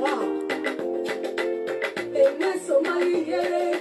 Wow. Ene somali yeah.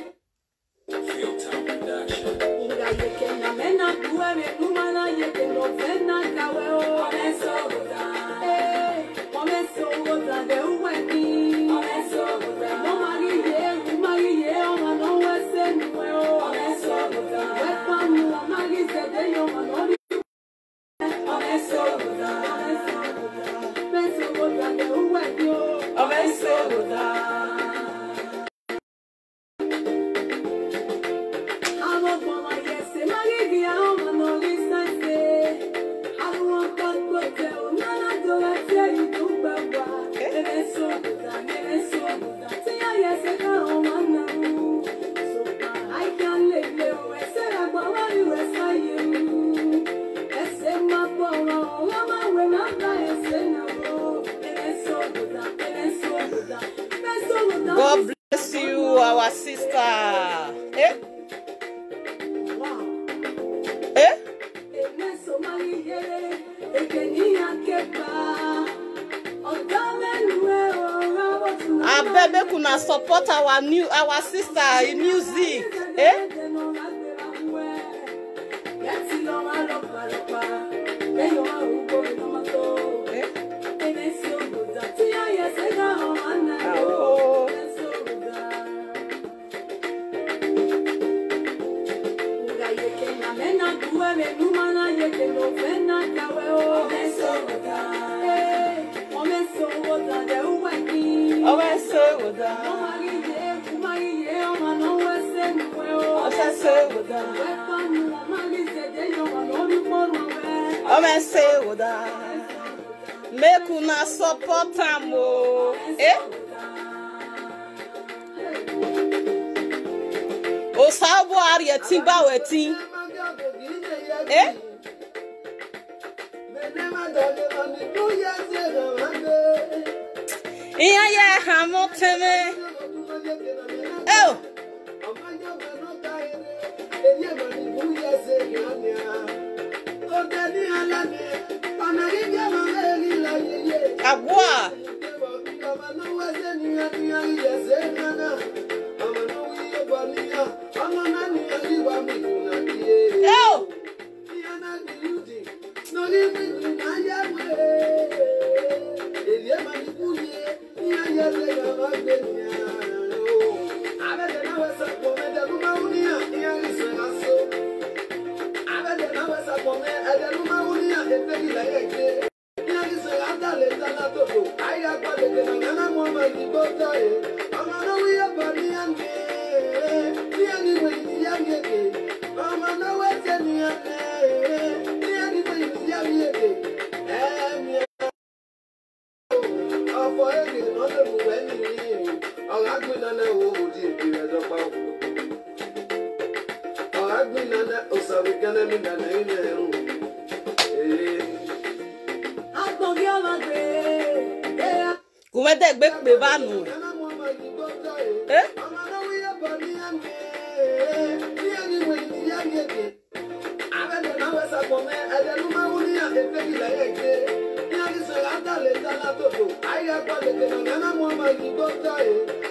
maji gotaye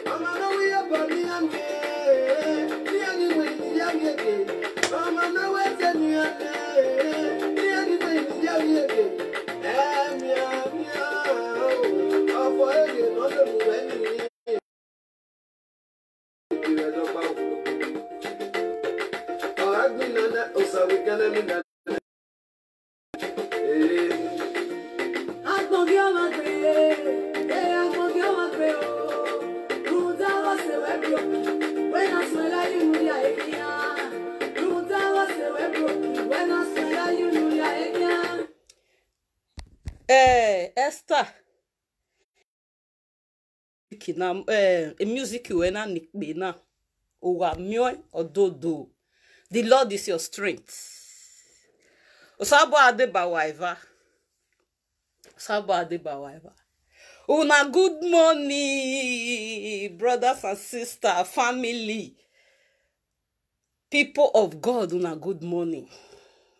music na eh, music we na nikpe na owa mioe ododo the lord is your strength osabo adebawa eva osabo adebawa eva una good morning brothers and sisters family people of god una good morning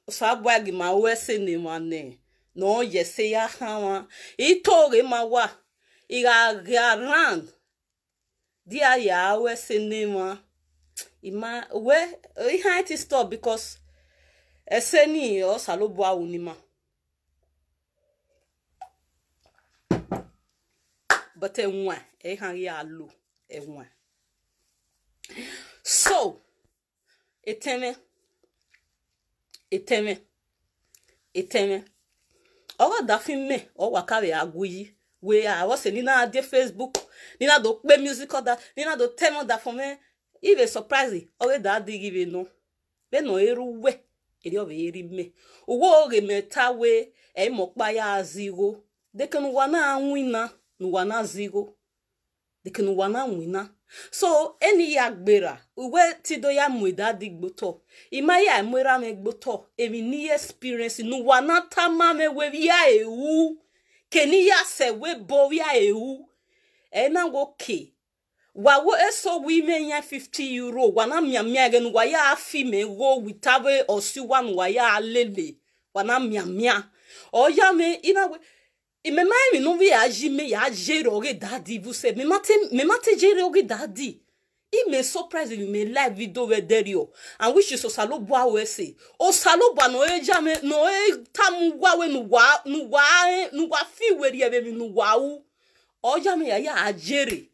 osabo agima wese ni ma ne na no, oyese ya ha wa itore ma wa. ị ga-arang dia ya wee si n'ime ima wee ihe anyị ti stop bikos eseni ọsalụbụ awụ n'ime but enwe ịhaghị alụ nwa. so eteme eteme eteme ọghọdafi mme wakari agwuyi we are what's it nina de facebook nina do play music order nina do tell order for me if a surprise always that give you no eru we eri obe eri me uwo oge meta we e mo pa ya zigo de kan wa na anwina nu wa na zigo de kan wa na so eni ya gbera uwe ya mu da di gboto ya mu ra me gboto emi na ya ewu keni ya se we bo ya ewu ena wo ke wa wo eso we ime ya 50 euro wa na mia mia gen wa ya afi me wo witawe osi wan wa ya lele wa na mia mia o ya me ina we ime mai e mi no vi aji me ya jere oge dadi bu se me mate me mate jere oge dadi I'm may surprise you, may live video where there you and which is Osalobwa Wese. Osalobwa no eja me no e tamu wawe nuwa nuwa wa fi where ye me wa u. Oja me ya ya ajere.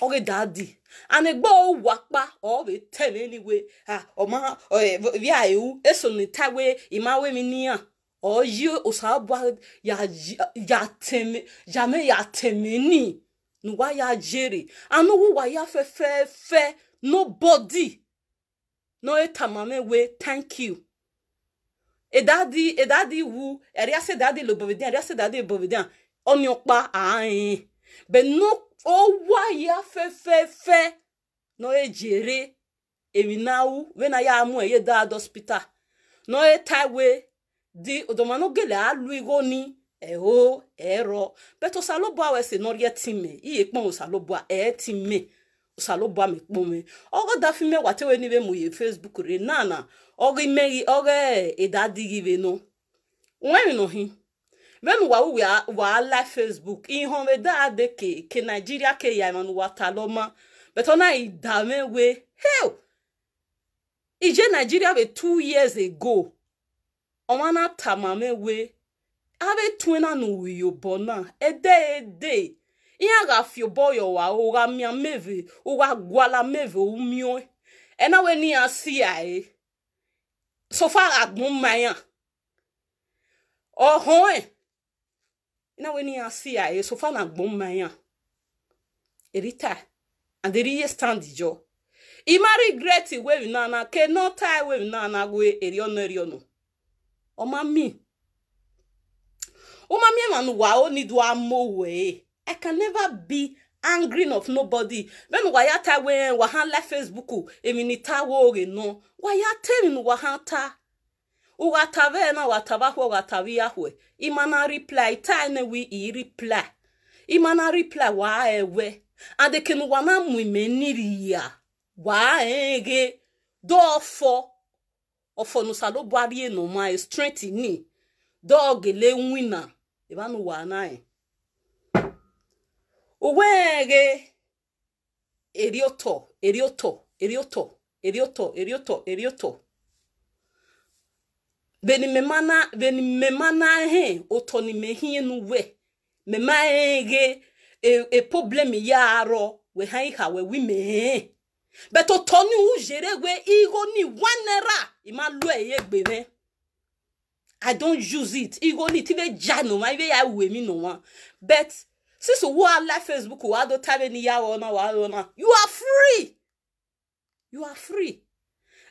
Oge daddy. And a wa wakpa or we tell anyway. Ah, ma e u e so ni tawe imawe minia. Oye Osalobwa ya ya teme, jame ya teme ni n'ụwa ya jere anụ ụwa ya fe. nobody no e etamame we thank you E edadi edadi wu eriase dadi lobovedian eriase dadi lobovedian oniokpa ayin but no owa ya fe? no e ejere eminawu wena ya e eye da hospital no e etaiwe di odomano gele alu igoni eho ero bet ụsalụbụa wee sị nọrie time iyi kpọm ụsalụbụa etime ụsalụbụa mekpome ogo dafime watewe n'ibe mụ ye fesbuk ri na na ogo imeghi ogo eda adịghị beno nwenụhi menu wa uwa wa la facebook ihon we da ade ke ke ije two years ago ara etwena n'uyobo na ede ede ihe a ga-afiobo yowa ụgha mia meve ụgha gwala meve umio ena weni e. ya si ya e sofa agbụ mmanya ọhụụ ena weni ya si ya e sofa na agbụ mmanya erita adịrị ihe stand jọ imari greti wevinana kenota wevinana we erionụ erionụ ma mi woman n'ụwa only do amo way i can never be angry of nobody men waya ta we wa han la facebook emini ta wo ge no waya te min wa han ta uwa ta ve na wa ta ba ho wa ta wi ahwe imana reply ta ne wi i reply imana reply wa ewe adekin wa na mu me niri ya wa ege do ofo ofo no salo bari e no ma e strength ni do gele winner ibanu wanai uwege erioto erioto erioto erioto erioto erioto beni memana beni memana he otoni mehie nu we mema ege e, e problem yaro we hai ha we we me but otoni u jere we iho ni wanera ima lo eye gbe ne i don use it ironi tibe ja noma ibe ya wemi ma. but since owo ala facebook wa do tabe ni ya wona wa wona you are free you are free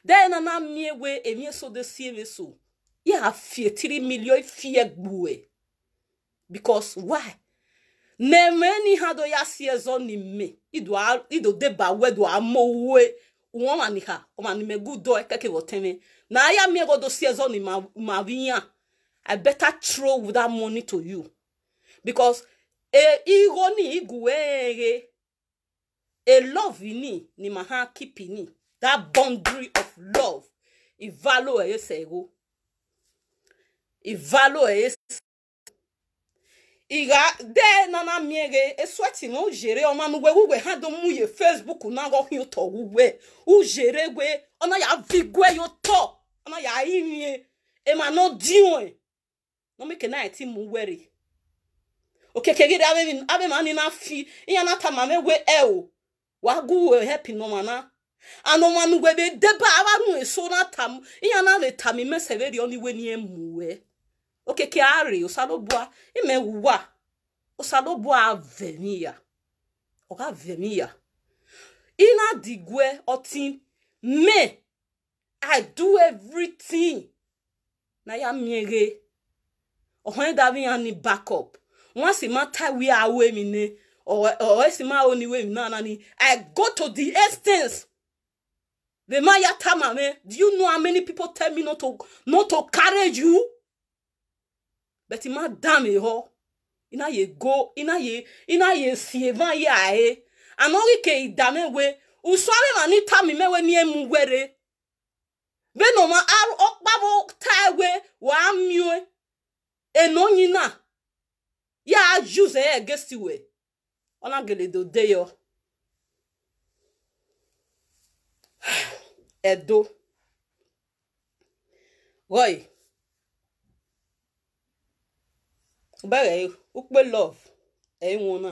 then nana mie we emi eso de si emi so ye a fie three million fie gbue because why neme ni ha do ya si ezo ni me ido a ido de ba we do amowe won ma ni ha o ma ni me gudo ekeke wo teme na ahịa m egodosi ezoni ma winye a i better throw that money to you because e igho ni igwueghe a e love ni ni ma ha keep ni that boundary of love ivalo e eyesego ivalo e eyesego iga de nana miege esweti na ujere ọma n'ugwe ugwe ha do muye facebook na agọghị ụtọ ugwe ujere gwe ọ na ya vigwe ya ụtọ anaghị ahụ ihe ịmana e dinwe nomike naiti m were okekegiri abemani na fi ihe nata ma megwe ewu waguwe hepi nomana anụmanụ webe debe abarụ eso nata m ihe na leta m imeseveri oniwe nie muwe okeke ari ụsalobua ime uwe a ụsalobua e vemiya ọga vemiya ịna digwe ọtị mee I do everything. Na ya miere. Ọ̀hún ẹ̀dá mi yàn ní backup. Wọ́n sì máa we away mi ní ọ̀rẹ́ sì máa ó ní we mi na ni. I go to the extent. The man ya tell my do you know how many people tell me not to not to carry you? But he ma damn it e all. Ina ye go, ina ye, ina ye sievan ye ae. Anori ke idame we, usware mani tami mewe ni emu were. benoma arụ ọkpabụ taigwe wee mie enonyina ya ajuze ya egesiwe ọnageledodeyo edo goi bere ukpe love enwona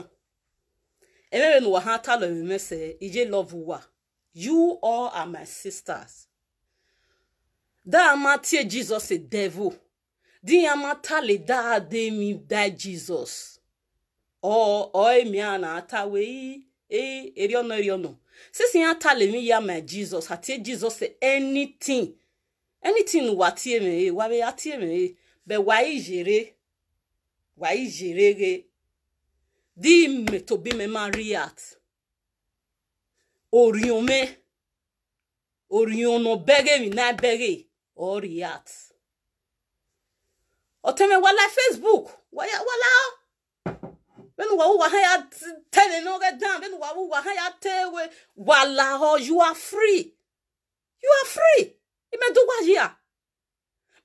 emere n'ụwa ha talọ ememe ije love wa you all are my sisters da ama tie jizọs devil di ama le da ademi da Jesus. ọ ọ emi a na-ata wee ee eriọnọ eriọnọ sisi ya talemi ya ma Jesus. jizọs atie jizọs anything anything wa tie mee wa be atie mee be wa ijere wa ijere ge di metobi me ma riat oriome orionọ bege mi na bege. or react otemewala facebook wala benu wa wa ya tele no get down benu wa wa ya tewe wala ho you are free you are free ime do wa here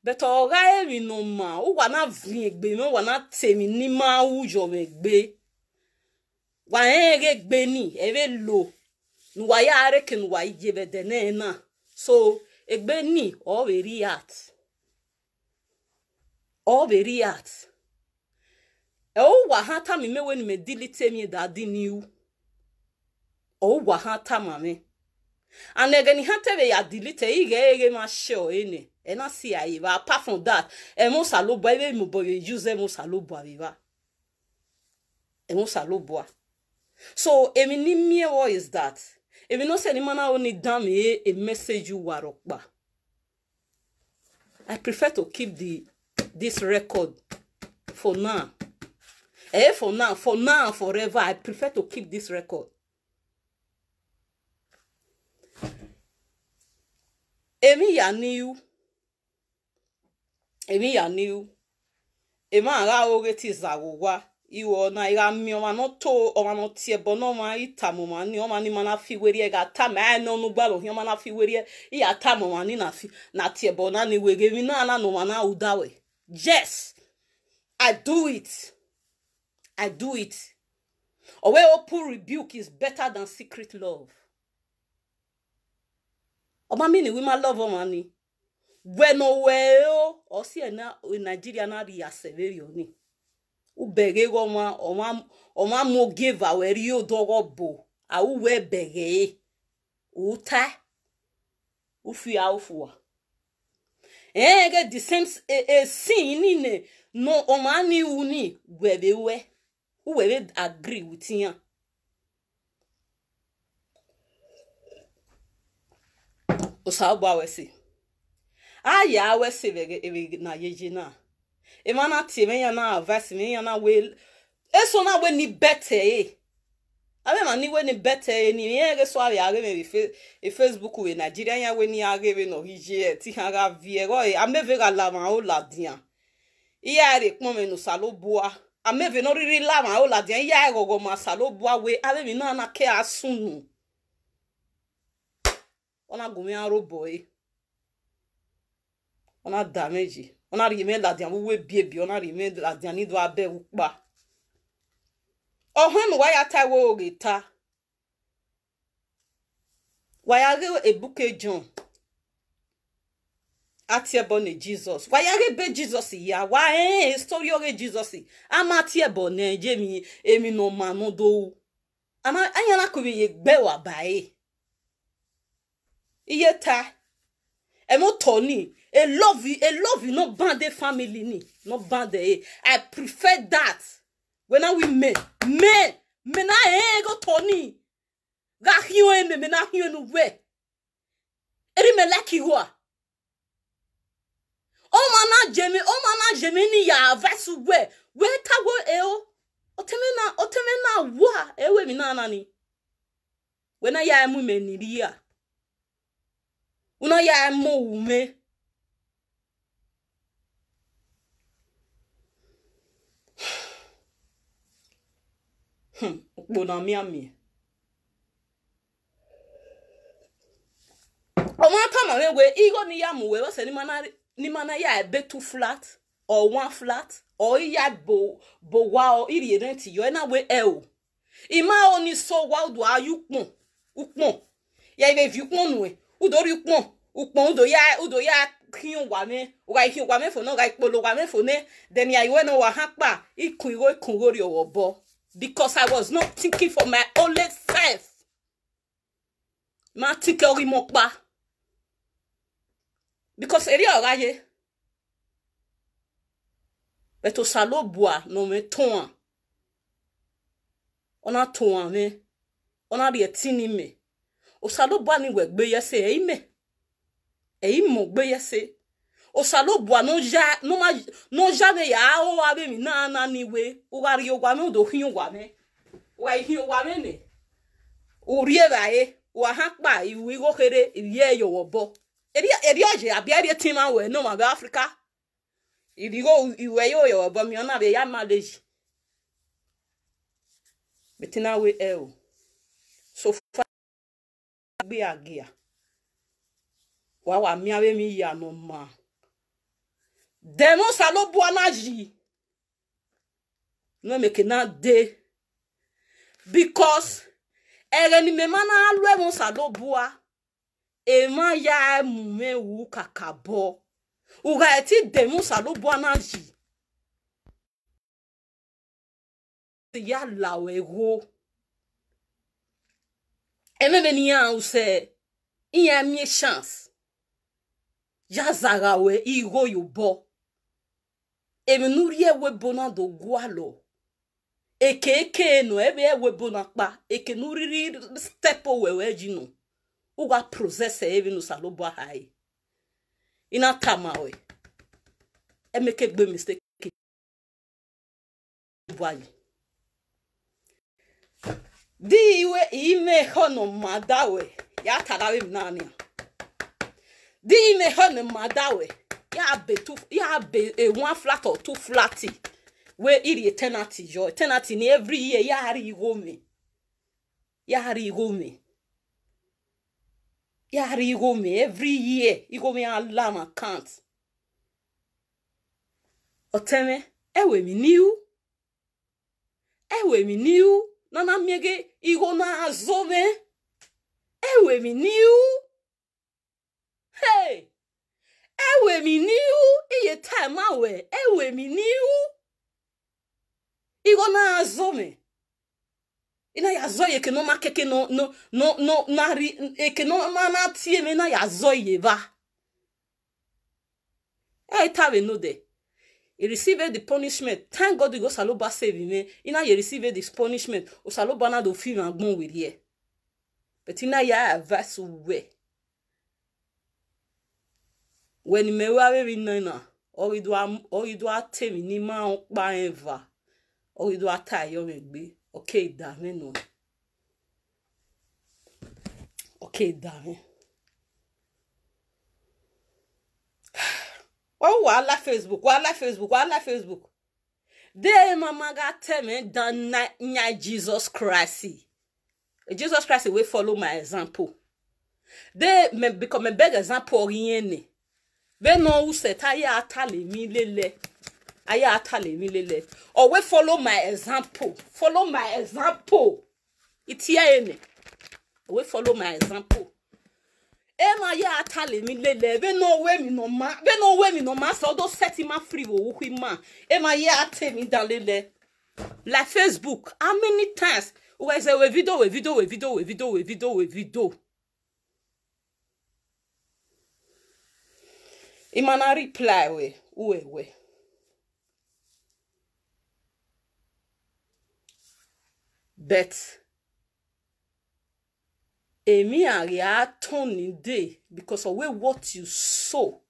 but oga eri no ma o wa na vin egbe no wa na temi ni ma u jo egbe wa ere gbe ni ere lo nu wa ya are ken wa ije bede na so egbe ni ọ wee react ọ ọwụwa e ha tama imewe na medilite mi da adị n'iwu ọwụwa ha tama ami and again e ha tebe ya dilite ị e ga-eghe ma shọ ene ena si ya iba apart from that emusa lobua ebe mụbọ ya use emusa lobua iba emusa lobua so emi ni mmiewo is that èmi no sẹ́ni mọ́nà ó ní dán mi a message wàrọ̀ pa I prefer to keep the this record for now eh for now for now forever I prefer to keep this record. èmi yà ni yú èmi yà ni yú èmi àrà oore ti zàrò wá. iwe na iga mi oma no to oma no tie bono oma ita mo ma ni oma ni ma na fi weri e ga ta me ai no nugba lo oma na fi weri e iya ta mo ma ni na fi na tie bona ni wege mi na na no ma na udawe yes i do it i do it away open rebuke is better than secret love oma mi ni we ma love oma ni wẹ̀nọ̀wẹ̀ o ọ̀sìn ẹ̀ e na nàìjíríà náà rí àṣẹ lórí òní. ubege go ọma ọma mo give awere yo dogo bo awu we bege uta ufi aufua eh get the e, e, ni no ọma ni uni webe we uwebe agree with yan osa aya wesi na yeje emana tieme ya na advice me ya na we eso na we ni bete e abe ma ni we ni bete e ni ye ge so abi age me bi fe e facebook we nigeria ya we ni age we no hije e ti ha ga vie go e ameve ga la ma o la dian iya re pon me no salo bua ameve no riri la ma o la dian iya e gogo ma salo bua we abe mi na na ke asunu ona gumi aro boy ona e. damage e. ona rime ladian wuwe biebi ona rime ladian do abe ukpa ohun waya ta wo oge ta waya re ebuke john ati ẹbọ ne jesus waya re be jesus ya wa ẹn eh, sori ore jesus ama ti ẹbọ ne mi emi no ma no do ama anya na kobi ye gbe wa bae iye ta ẹmu tọ a love a love no band a family ni no band a i prefer that when i we men men men na e go tony ga hiyo e me men na hiyo no we eri me like you are o ma na jemi o ma na jemi ni ya vesu we we ta go e o oteme na oteme na wa ewe mi na nani we na ya mu me ni ria una ya mu me òpònà hmm, míàmì. ọnwa kama wegwe iho ni ya muwe wese ni mana ya ebe two flat or one flat or iya bo bo wa o iri renti yo na we e o ima o ni so wa do ayupon upon ya ibe vi upon nu e, udori upon upon udo ya udo ya kin wa me o ga kin wa me fo no ga ipolo wa me fo ne then ya iwe no wa hapa ikun iro ikun ori owo bo because I was not thinking for my only self. Máa tí kẹ́ orí mo pa. Because eré ọ̀rọ̀ ayé. Ètò sàlóbùà nà mí tó hàn. Ọ̀nà tó hàn mí. Ọ̀nà rí ẹtí ni mí. Òsàlóbùà ni wẹ̀ gbé yẹsẹ̀ èyí e mẹ̀. Èyí e mọ̀ gbé yẹsẹ̀. osalobua na ya aowavemi nana niwe ugari owame odohi owame waihi owamene urievae wahakpa iwe gokere irie yowobo erioje e abiarie tima we no mabe afrika irigo iwe yo yowobo mionave ya maleji metinawe eo so fa gbe agia wa wa mi ya no ma demo salo buana ji no make na de because ere ni me mana alu emu salo bua e ma ya emu me wu kakabo uga eti demo salo buana ji ya lawe go e eme me ni an use iyan mi chance ya zara we igo yo bo emunuri ewebona do gwalo eke eke no ebe ewebona kpa eke n'uriri wee wewe ji no ụgwọ prozesa ebi n'usalobu aha yi ina tamawe emeke gbe mistake bụ anyị di iwe ime hono madawe ya tarawe m naanị ya di ime hono madawe ya be two ya be a one flat or two flat wee iri eternity yo eternity na every year ya ghara ighome ya ghara ighome ya ghara ighome every year ighome ala m account oteme ewe m n'ihu ewe m n'ihu na na mmege igho na-azome hey ewe m n'ihu ihe taim wee ewe m n'ihu igo na-azọ m ị naghị azọ ya ekenomaka ekenonarị ekenoma na-atie m naghị azọ ihe ba etawe no de e receive the punishment thank god go saloba save me ina ye receive this punishment osaloba na do film agbon were here but ina ya advice well wenimerariri nana oridua temi ni mahun pa eva oridua ta iyore gbe oke idame nu oke idame o oh, wa la facebook wa la facebook wa la facebook de mama ga temi dan na nya jesus christ jesus christ wey follow my example de me because me beg example oriyen ni. Then said, I atale mi lele. I atale mi lele. Always follow my example. Follow my example. It's here any. Always follow my example. Ema eh, ya atale mi lele. Ve no we mi no ma. Ve no we mi no ma. So do set him free wo uhi ma. Ema eh, ya ate mi da lele. Like Facebook. How many times? Where's a video, a video, a video, a video, a video, a video. imana reply we we. but èmi àrè á tàn ní dé because of wey what you sow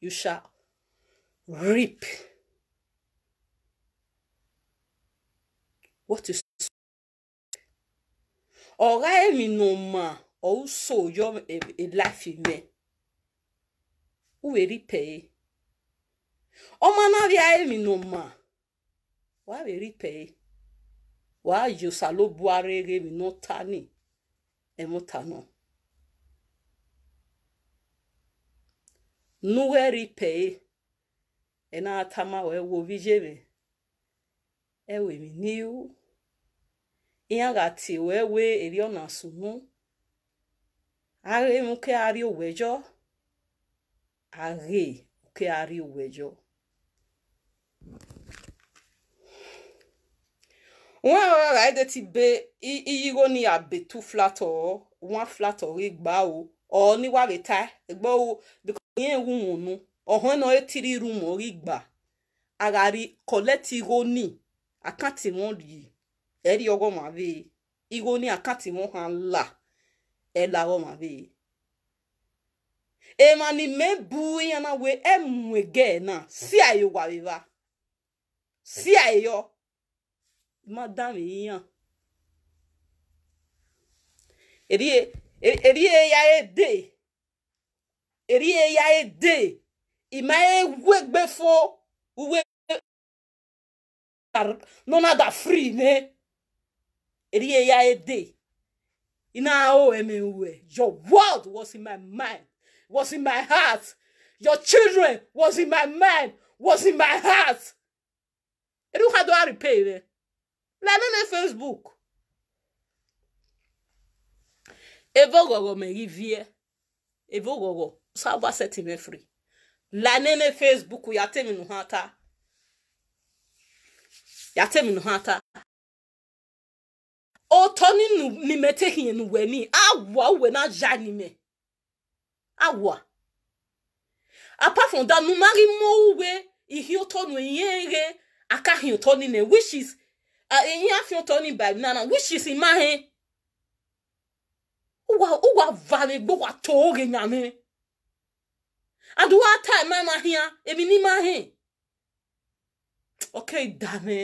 you shall reap what you sow ọ̀rá èmi nù mà ọ̀hún sow your a eh, eh, life in me. uweripee omana vya evinoma waveripee wayosalobuarege vinotani emotano nuweripee enatama wewovijeve eweminiu iagati wewe erionasu nu aremuke ari owejo aghe uke ari uwejo wọn ẹ̀rọ ara ẹ̀dẹ̀ ti be iyiro ni abetu flatọ̀ wọn flatọ̀ rí gbá o ọ̀ níwáre ta ẹgbẹ́ o bíkọ́ yẹn rúmù nu ọ̀hún náà etiri rúmù rí gbà ara rí kọ́lẹ́tì roni àkáǹtì wọn yìí ẹ̀rí ọgọ́ màá bẹ́ẹ̀ ironi àkáǹtì wọn hàn là ẹ̀ làrọ̀ màá bẹ́ẹ̀ emani mebu yana we emwege na si ayo wawiwa si ayo madame yan erie erie ya ede erie ya ede ima ewegbe fo uwe nona da free ne erie ya ede ina o emewe your world was in my mind was in my heart. Your children was in my mind, was in my heart. And how do I repay them? Like on Facebook. Evogogo me rivie. Evogogo. Saba seti me free. La nene Facebook ya temi nu hata. Ya temi nu hata. Otoni nu ni mete hiye nu weni. Awa we na jani me. awa apart from that numari mo uwe ụtọ na ihe akaghị ụtọ niile which ihe ụtọ ni by nana which is imahe ụgwa ụgwa vare gbogwa too oge nyame aduwa time amahia emi n'imahe okay dame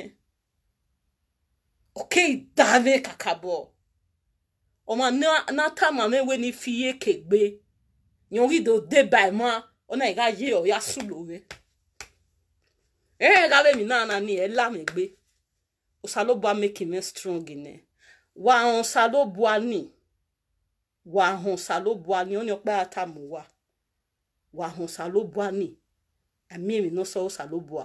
okay dame kakabo ọma na na kegbe. nyɔrido de bae ma ɔna yi ka ye ɔya sulo we ee ka be mi na na ni ɛla mi gbe osalobua make me strong ine wa hàn salobua ni wa hàn salobua ni ɔni ɔkpɛ ata mu wa wa hàn salobua ni ami mi no sɔ osalobua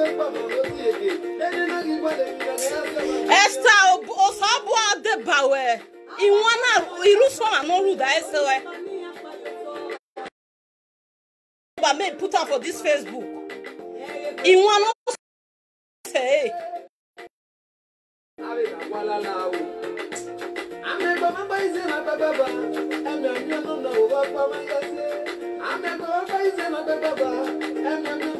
Esther Osabo Adebawe. Iwana Iruswa Anoru da Esther. But me put up for this Facebook. Iwana say. Amẹ́gbọ́n máa bá ìṣe máa bá bàbá, ẹ̀mí ọ̀gbìn ọ̀nà òwò máa ń gbà sí. Amẹ́gbọ́n máa bá ìṣe máa bá bàbá, ẹ̀mí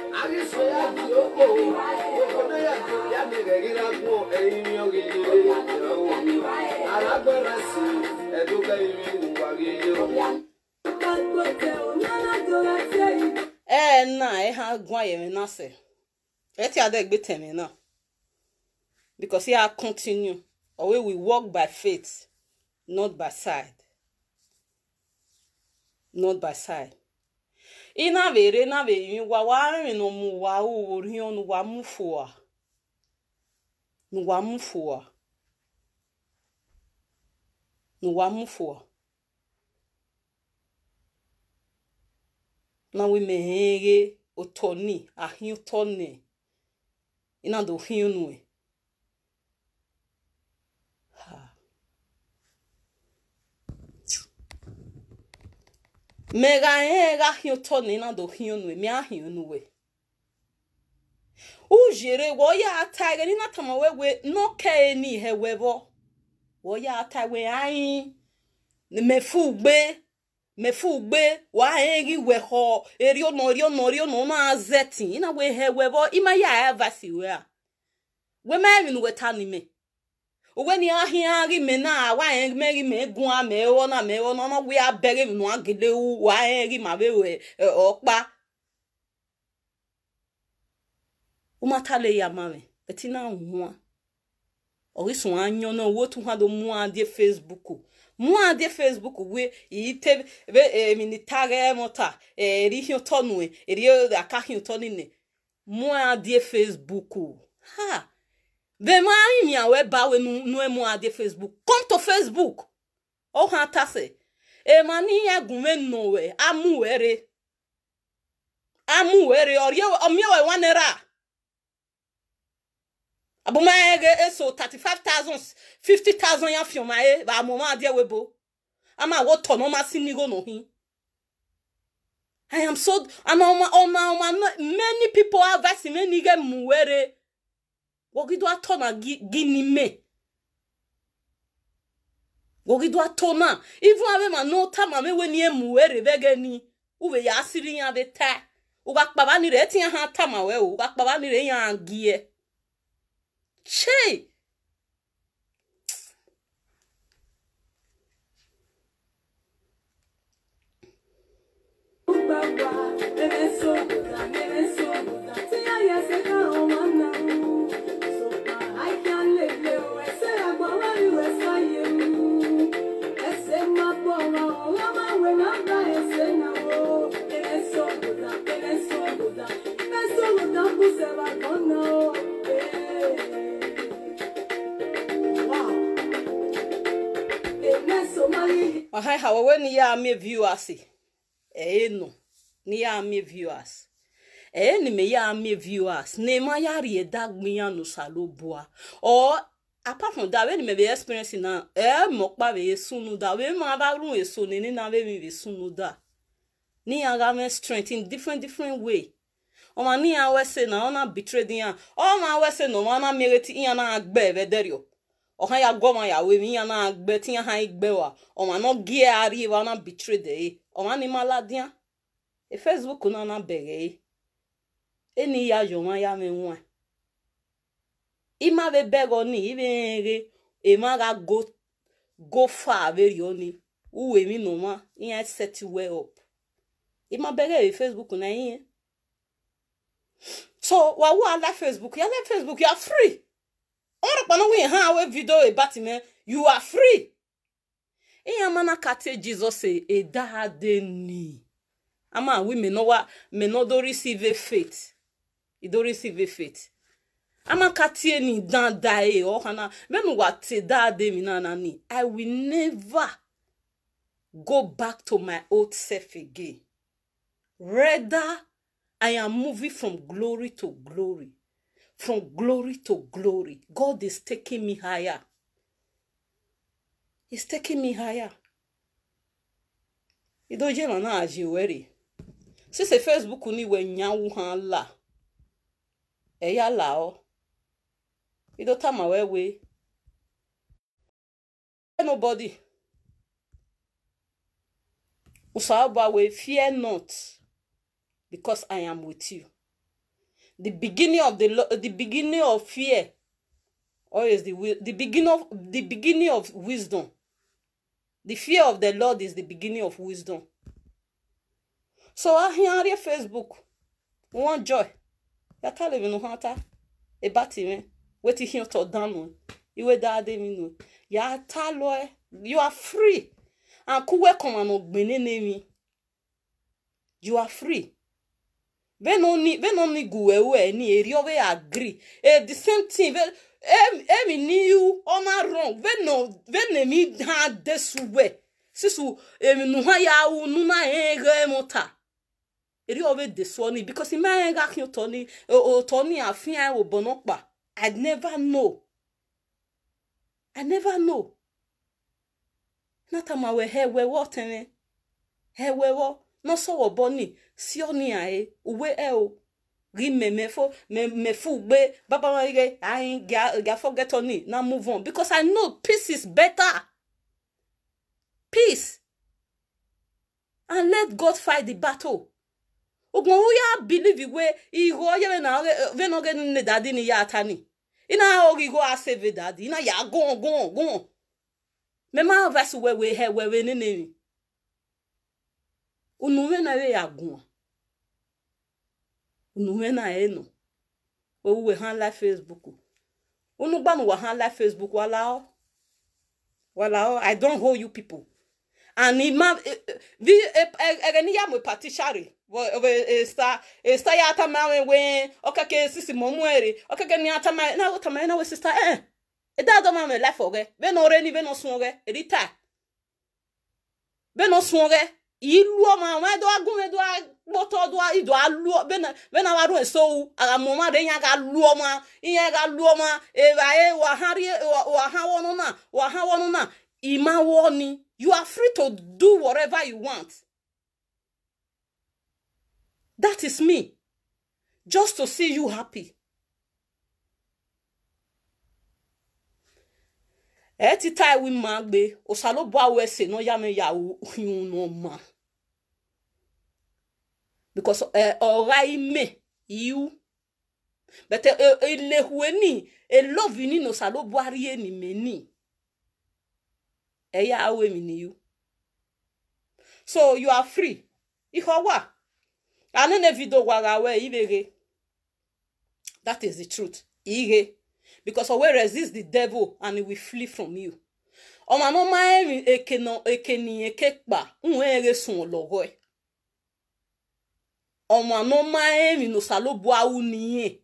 àríṣe àdìlókò òkòdó yàtọ̀ yàmì rẹ̀ ríra gún ẹ̀yìn oríire ìyàwó alágbára sí ẹ̀dúgbẹ́ ìrìn because he had continue or we walk by faith not by sight not by sight inavere naveingwa warino muwa uwurio nuwa a nuwa mufua nuwa mufua na wimehege otoni ahiotone inado hiunue meghahe ghahi ụtọ na ịnado hi onu emi ahi onu we ujere wo ya ataghe ni natama wewe no ke ni he webo wo ya ataghe ayin mefu gbe mefu gbe wa eri we ho eri ono eri ono eri ono na azeti na we he webo ima ya avasi e we a we ma emi nu we tanime uwe oweni ahịa nri mena waeri ma egu a ma ewo na ma ewo n'ọnọgwụ ya bere nwa gidewu waeri ma wewe ọkpa umatale ya mawe etina nwa orisun anyo na owó tún hàn ló mú adé facebook mú adé facebook wé èyí tẹ bẹ èmi ní tààrẹ mọta èrí hìn tọnu ẹ èrí àkàhìn tọnu ẹ mú facebook ha. bemari mia we bawe nu ade facebook come to facebook ọha ha tase emani ya gume nowe amuwere amuwere orie omiewe wanera abuma ege eh, eso 35000 50000 ya fioma e ba mama ade webo ama wo tono ma sinigo na hin i am so ama oma many people have many get muwere wogido atọ na gịnị mee wogido atọ na ivu abe ma n'ụta ma we na emu wee rebege ni uwe ya asịrị ya dị taa ụgbakpaba nire etinye ha ata ma wee ụgbakpaba nire ya gie chei Baba, Minnesota, Minnesota, Tia Yaseka, Oma ɔhan ha wɔwɔ ni yɛ amie viewers Eh no ni yɛ amie viewers Eh, ni mɛ yɛ me viewers ne ma yari edag da gbinya no salo bua ɔ apart from that wɛ ni mɛ bɛ experience na eh mokba bɛ esunu. sunu da wɛ ma ba run e ni na bɛ mi bɛ da ni yɛ aga mɛ strength in different different way. omani ya wese na ona betrayed ya ona wese na omana mereti ya na agbe vederio oha ya goma ya we ya na agbe ti ya ha igbe wa oma no gie ari wa na betrayed e oma ni maladia e facebook na na bege e eni ya yo ma ya me nwa ima be bego ni ibe re e ma ga go go far very oni uwe mi no ma ya set well up ima bege e facebook na ihe. so wawoala facebook ya na facebook ya are free ọrụkpana nwunye ha wee vidio ebatime you are free ihe e e mana kate jizọs edadeni e ama we may not may not do receive faith e do ama katie ni dan dae ohana when we te da de mi na na ni i will never go back to my old self again rather I am moving from glory to glory. From glory to glory. God is taking me higher. He's taking me higher. Idoje na na aji were. Sise Facebook ni we nyawu han la. Eya la o. Ido tama we we. Nobody. Usaba we fear not because I am with you. The beginning of the the beginning of fear or is the the beginning of the beginning of wisdom. The fear of the Lord is the beginning of wisdom. So I hear ahịarị Facebook wọn joy You ya ka lebinu ha ta ebatime e wetin hin to danu iwe daade mi nu ya ta lọ you are You are free Welcome and kuwe kọmanụ gbene nemi you are free ve no ni guwe we ni eri ove agree e the same thing ve emi ni you ona wrong ve no ve ne mi ha desu we sisu emi nu ha ya u nu na e ge mota eri ove desu oni because ima e ga kin to ni o to ni afian bono pa i never know i never know natama we he we what ene he we what n'ọsọwọ bọni siọni ae uwe eo ri mmemme fo mmemme fo gbe baba ire ga ga forget na move on because i know peace is better peace and let god fight the battle ogun ya believe we ihu yele na ve no ge ne ni ya atani ị na go aseve ase ina ya na gon gon me ma vasu he we we unuve na-ewe ya gụọ unuve na-enọ owuwe ha la facebook unu gbanụwa ha la facebook walao walao i don't hold you people and ima eh, eh, vi egeni eh, ya mwe patishari esta ya atamawe we okake sisi momweri okake ni atamawe na utamawe na we sister eh eda do mame life oge be no reni be no sun oge erita be no sun oge iluo ma nwa do agun do agboto do ido aluo bena bena waru eso aga mama de nya ga lu ma inya ga lu ma e ba e wa hari wa ha wonu na wa ha wonu na ima woni you are free to do whatever you want that is me just to see you happy ẹ ti ta ìwé máa gbé òṣàlóbọ̀ àwọ̀ ẹsẹ̀ náà yá mi yà ó yún un náà máa. because oraime eh, iu but eh, eh, elehueni elovini no salobuarie ni meni eya awe mi ni you so you are free iho wa anene vido wara we ibere that is the truth ihe because owe resist the devil and he will flee from you ọmọ anọ máa ń rìn èkè náà èkè nìyẹn képa ń wẹ́n sùn lọ́wọ́ ẹ̀ ọmọ no ma emi no salo buawu niye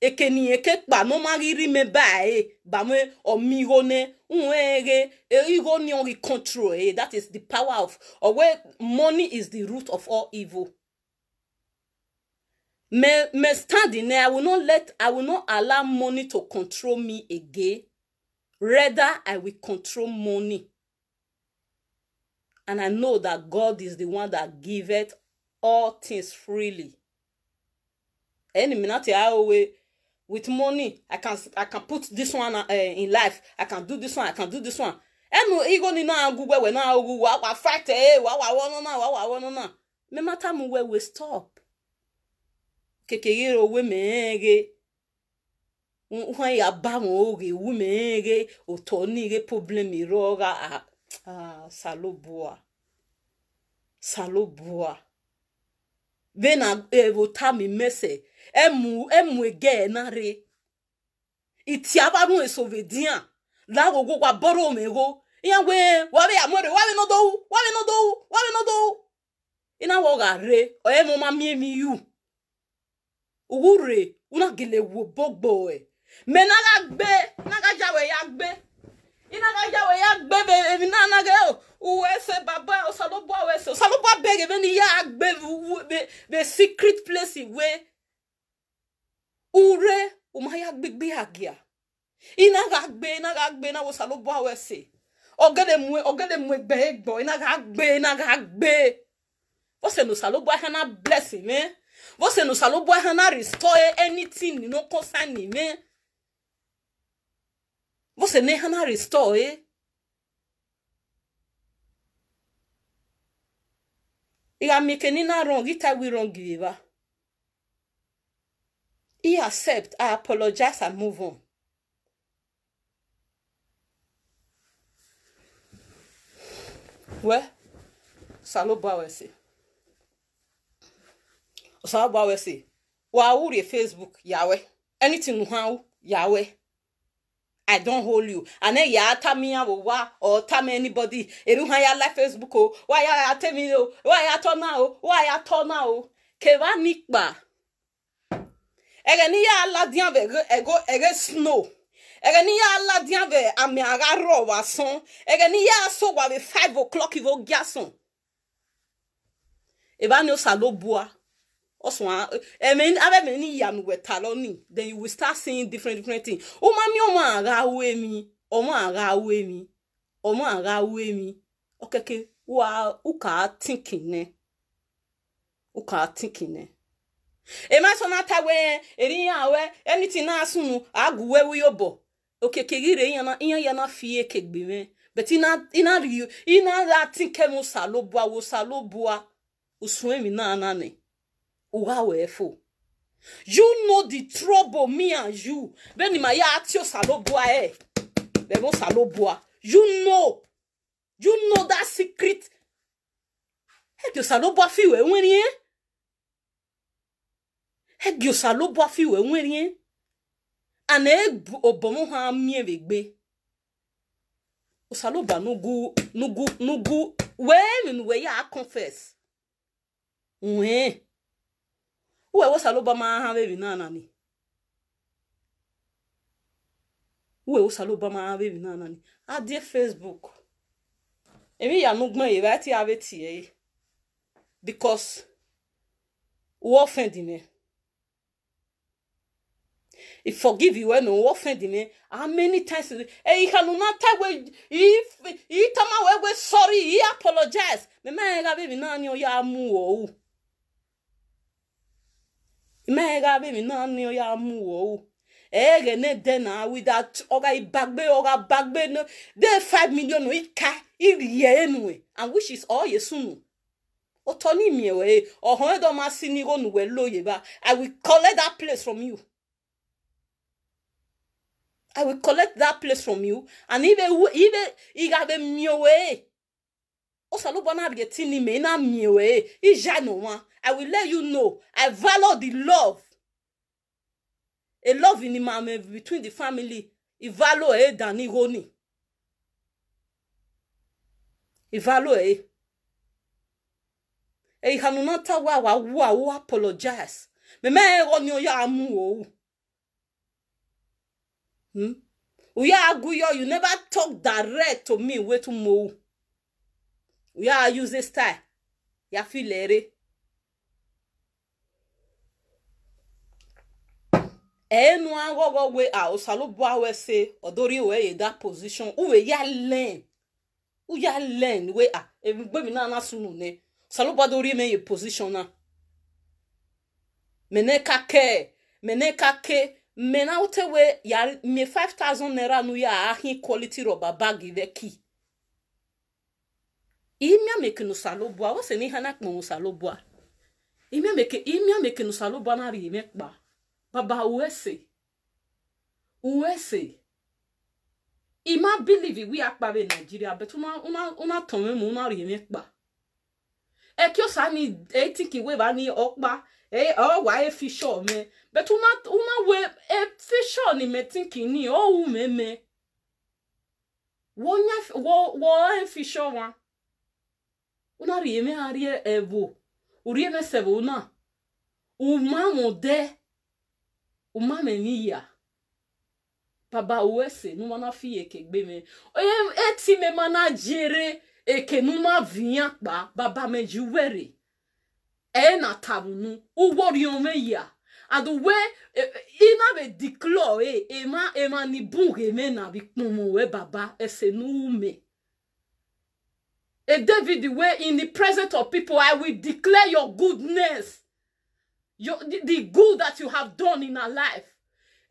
eke niye ke kpa no ma riri me ba e ba me omi ho ne nwere erigo control e that is the power of or where money is the root of all evil me me standing there i will not let i will not allow money to control me again rather i will control money and i know that god is the one that giveth all things freely. Any minute I away with money, I can I can put this one uh, in life. I can do this one. I can do this one. Enu ego ni na agugwe we na agugwe wa fight eh wa wa wono na wa wa wono na. Me matter mu we we stop. Kekere owe mege. Nwa ya ba oge wu mege otoni ge problem iroga ah ah salobua. Salobua. vena evotami mese emu emu ege nare itiabaru la lagogo wa boro mego iyanwe wabe amore wabe no dowu wabe no dowu wabe no dowu ina wo ga re oye mo ma mi mi yu ugure una gele wo bogbo e me na ga gbe na ga jawe ya gbe ina ga jawe ya gbe be mi na na ga o uwese baba osalobua wese osalobua bege meni ya agbe be secret place we ure umaya gbigbi agia ina ga gbe ina ga gbe na osalobua wese ogele mwe ogele mwe gbe egbo ina ga gbe ina ga gbe wose no salobua hana blessing eh wose no salobua hana restore anything no concern me wose ne na restore eh iga make nina wrong ita we wrong giver he accept i apologize and move on well salo bawesi salo si? wa wuri facebook yawe anything how yawe I don't hold you. And then ya tell me oh, wa or tell me anybody. Eru ha ya like Facebook o. Oh. Why ya tell me o? Oh? Why ya turn now? Why ya turn now? Keva nikpa. Ere ni ya la dian ve ego ere snow. Ere ni ya la dian ve ame ara ro wa son. Ere ni ya so wa ve 5 o'clock ivo gya son. Eba ni o sa lo bua. osuma emin abemi ni yanu we taloni then you will start seeing different different things o oh, oh, ma mi o oh, ma awo emi ọmụ agha awo emi o ma ara emi okeke wa uka thinking ne uka thinking ne ema eh, na ta we eri eh, ya we anything na asunu aguwe we yobo okeke gire yan na yan yan na fie kegbe me but ina ina ina that think kemu salobua wo salobua usun na na uhawefo you know the trouble me and you bẹ́ẹ̀ni màá yá àti òsàlóbùa ẹ̀ bẹ́ẹ̀ni òsàlóbùa you know you know that secret ẹ̀dì òsàlóbùa fìwé wẹ́n rí ẹ́ ẹ̀dì òsàlóbùa fìwé wẹ́n rí ẹ́ àná ẹ̀gbù òbọ̀mù hàn mìíràn gbé òsàlóbùa nugu nugu nugu wẹ́ẹ̀mì wẹ́ẹ́ yà á confess wẹ́ẹ́ uwe wosala obama ha bebi nanani uwe wosala obama ha bebi nanani adie facebook èmi yanu gbọ́n yìí báyìí tí a bẹ tiẹ̀ yìí because wọ́n offend di mẹ́ if forgive you when wọ́n offend di how many times ẹ yìí kanu tell we. If he tell me we wẹ́ sorry he apologize mẹ́mẹ́ yẹn ká bẹ́ẹ̀ mi náà ni ó mẹ́ẹ̀ẹ́rà bèmí náà ní ọ̀yà mú wọ̀ o ẹ̀ẹ́rẹ̀ náà dẹ̀nà wíjà ọ̀rà ìbàgbé ọ̀rà bàgbé náà dé five million ìka ìrìyẹ́ ẹnu ẹ̀ e. and which is all yẹ sùnù ọ̀tọ̀ ní ìmì ẹ̀wẹ̀ e ẹ̀ ọ̀hún ẹ̀dọ̀ e máa sí ní rónù wẹ̀ lóye bá I will collect that place from you. I will collect that place from you and ibe ibe ìgbà bẹ mi òwe osalubo na rieti me na miewe ija n'ụwa i will let you know i value the love a love in imam between the family I value e dani honi ivalo e eyi hanuna ta wa wa wu wo apologize Me ero ni oya amu o. hmm? oya aguyo you never talk direct to me wetu mo owu. ya use style ya filere enu agogo we ausalu bua we say odori we in that position uwe ya learn we ya learn we ah egbe mi na na sunu ne salu bua dori me position na mene kake mene kake mena ute we ya me 5000 naira nu ya ahi quality rubber bag ve key imiameke no salobua wose ni hana kpɔn salobua imiameke imiameke no salobua na rii mekpa baba uese uese ima believe wi akpa be nigeria but una una una tɔn mu una rii mekpa ekio sa ni etiki we ba ni ɔkpa e ɔwa efi sɔ mɛ but una una we efi sɔ ni me tinki ni ɔwu mɛ mɛ wɔnyɛ wɔ wɔ efi sɔ wa una rieme arie evo urieme sebo una umamo de umame niya baba uwese numa na fi eke gbe oye eti me ma jere eke numa viyan pa baba me ji were e na tabunu uwori ome ya and we e, e, ina be declare e ema ema ni bunge me na bi kpomo we baba ese nu me A David way in the presence of people, I will declare your goodness, your, the, good that you have done in our life.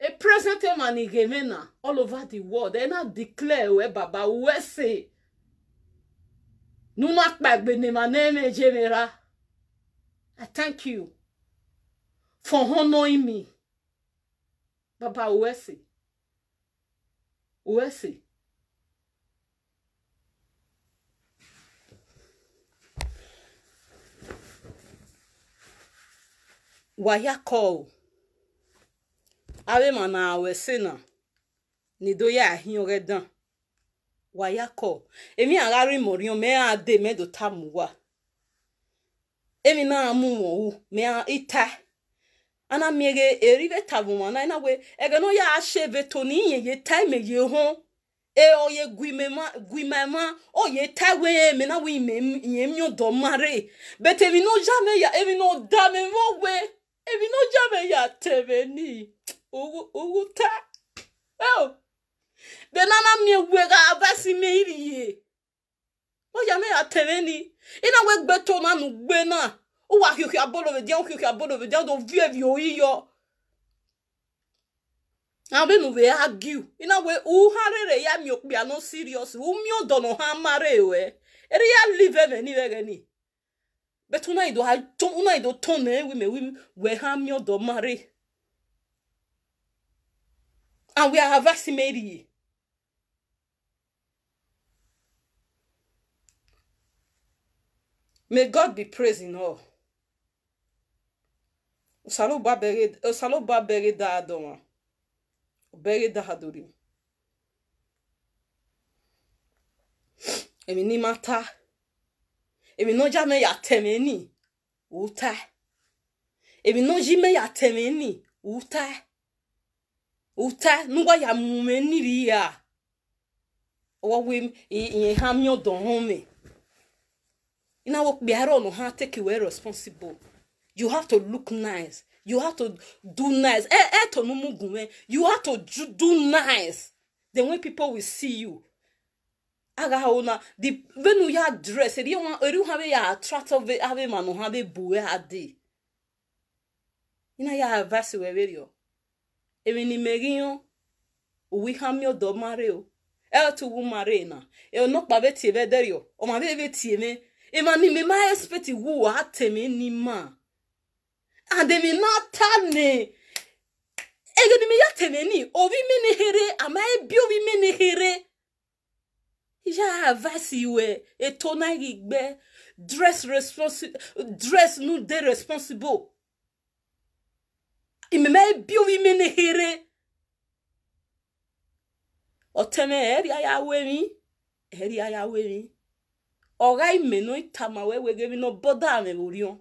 A present him and Igemena all over the world. And I declare where Baba we say. Nunak name Jemera. I thank you for honoring me. Baba Uwesi. Uwesi. wayako awe mana awesina sena nido ya ahin redan wayako emi arari morion me ade me do tamuwa emi na amu won wu me ita ana miege erive tabu mana na we ege no ya asheve toni ye ye time ye ho e oye gwimema gwimema oye tawe ye me na we me ye myo do mare bet emi no jamais ya emi no da me wo we Ebi náà jàmẹ̀yà tẹ̀mẹ̀ ní owó tá benana mi wega abasi mi iriye wọ́n jàmẹ̀yà tẹ̀mẹ̀ ní iná wẹ́ gbé tó náà nù gbé náà ó wà kìkì abọ́lọ̀bẹ̀dẹ́ ó kìkì abọ́lọ̀bẹ̀dẹ́ ó tó vi ẹ̀vì òyíyọ abe nu we ina we ya mi okpia no serious odono ha mare eri ya live ni But una ido ha to una ido to na ewi me wi we ha mi odo mari and we are havasi mary may god be praised in all osalo ba bere osalo ba bere da adoma bere da adori èmi ní máa ta èmi náà já mẹ́yà tẹ̀mí nì òótá èmi náà yí mẹ́yà tẹ̀mí nì òótá òótá nígbà yà mú mi nìrí yà ọwọ́ wé ìyẹn hàn mí ọ̀dọ̀ hàn mi iná wọ́n pè àárọ̀ ọ̀nà hàn take away responsible you have to look nice you have to do nice ẹ ẹ tọ̀ nínú gùn ẹ you have to do nice then when people will see you aga ona the venu ya dress eri wan eri ha be ya attract of ave manu ha be bu ha de ina ya advice we we rio emi ni meriyo uwi ha mi odo mare o el tu wu mare na e no pa be tie be derio o ma be be tie me e ma ni me ma expect wu ha temi ni ma and emi na ta ne egedimi ya temi ni ovi mi ni here ama ebi ovi ya you avasi we etona igbe dress responsible dress nu de responsible imeme biwi mene here otene eri ayawe mi eri ayawe mi oga ime no itama we wege mi no boda ame orion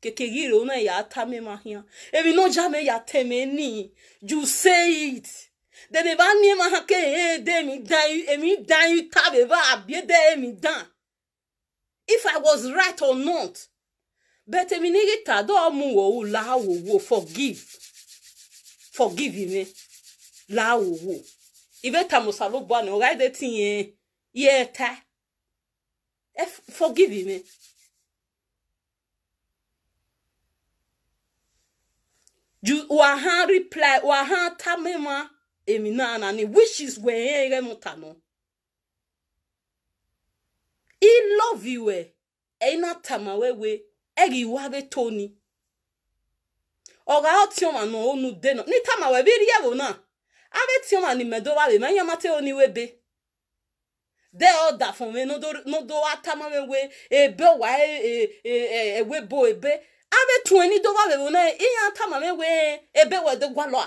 kekegire ona ya atame mahia ebi no jame ya teme ni you say it dèbè bá ní ma ké èdè èmi dán èmi dán yín tábè bá àbíédè èmi dán if i was right or not bẹ́tẹ̀ mi ní ìta dọ́ọ̀mù wòwú láwòwò forgive forgive mi láwòwò ìbẹ́ta mùsàlùbọ̀ àná ọ̀rá ẹ̀dẹ̀ tì yẹn yẹ ẹ ta ẹ forgive mi. ju wàhán reply wàhán me, mẹ́ma. èmi náà ni wishes wẹ̀ẹ́ rẹ̀ mu tànú. i love you ẹ̀ ẹ̀ iná tàmà wẹ́wẹ́ ẹ̀ rí wárẹ́ tóni. n'i àwọn ma wee nù ọ́nù dènà ní tàmà wẹ̀ bí rí ẹ̀rọ náà ààrẹ tí wọ́n ní mẹ́dọ́wà rẹ̀ mẹ́yàn máa tẹ́ oníwé be. dẹ́ ọ̀dà fún mi wẹ́wẹ́ wà tún ẹni dọ́wà náà wẹ́wẹ́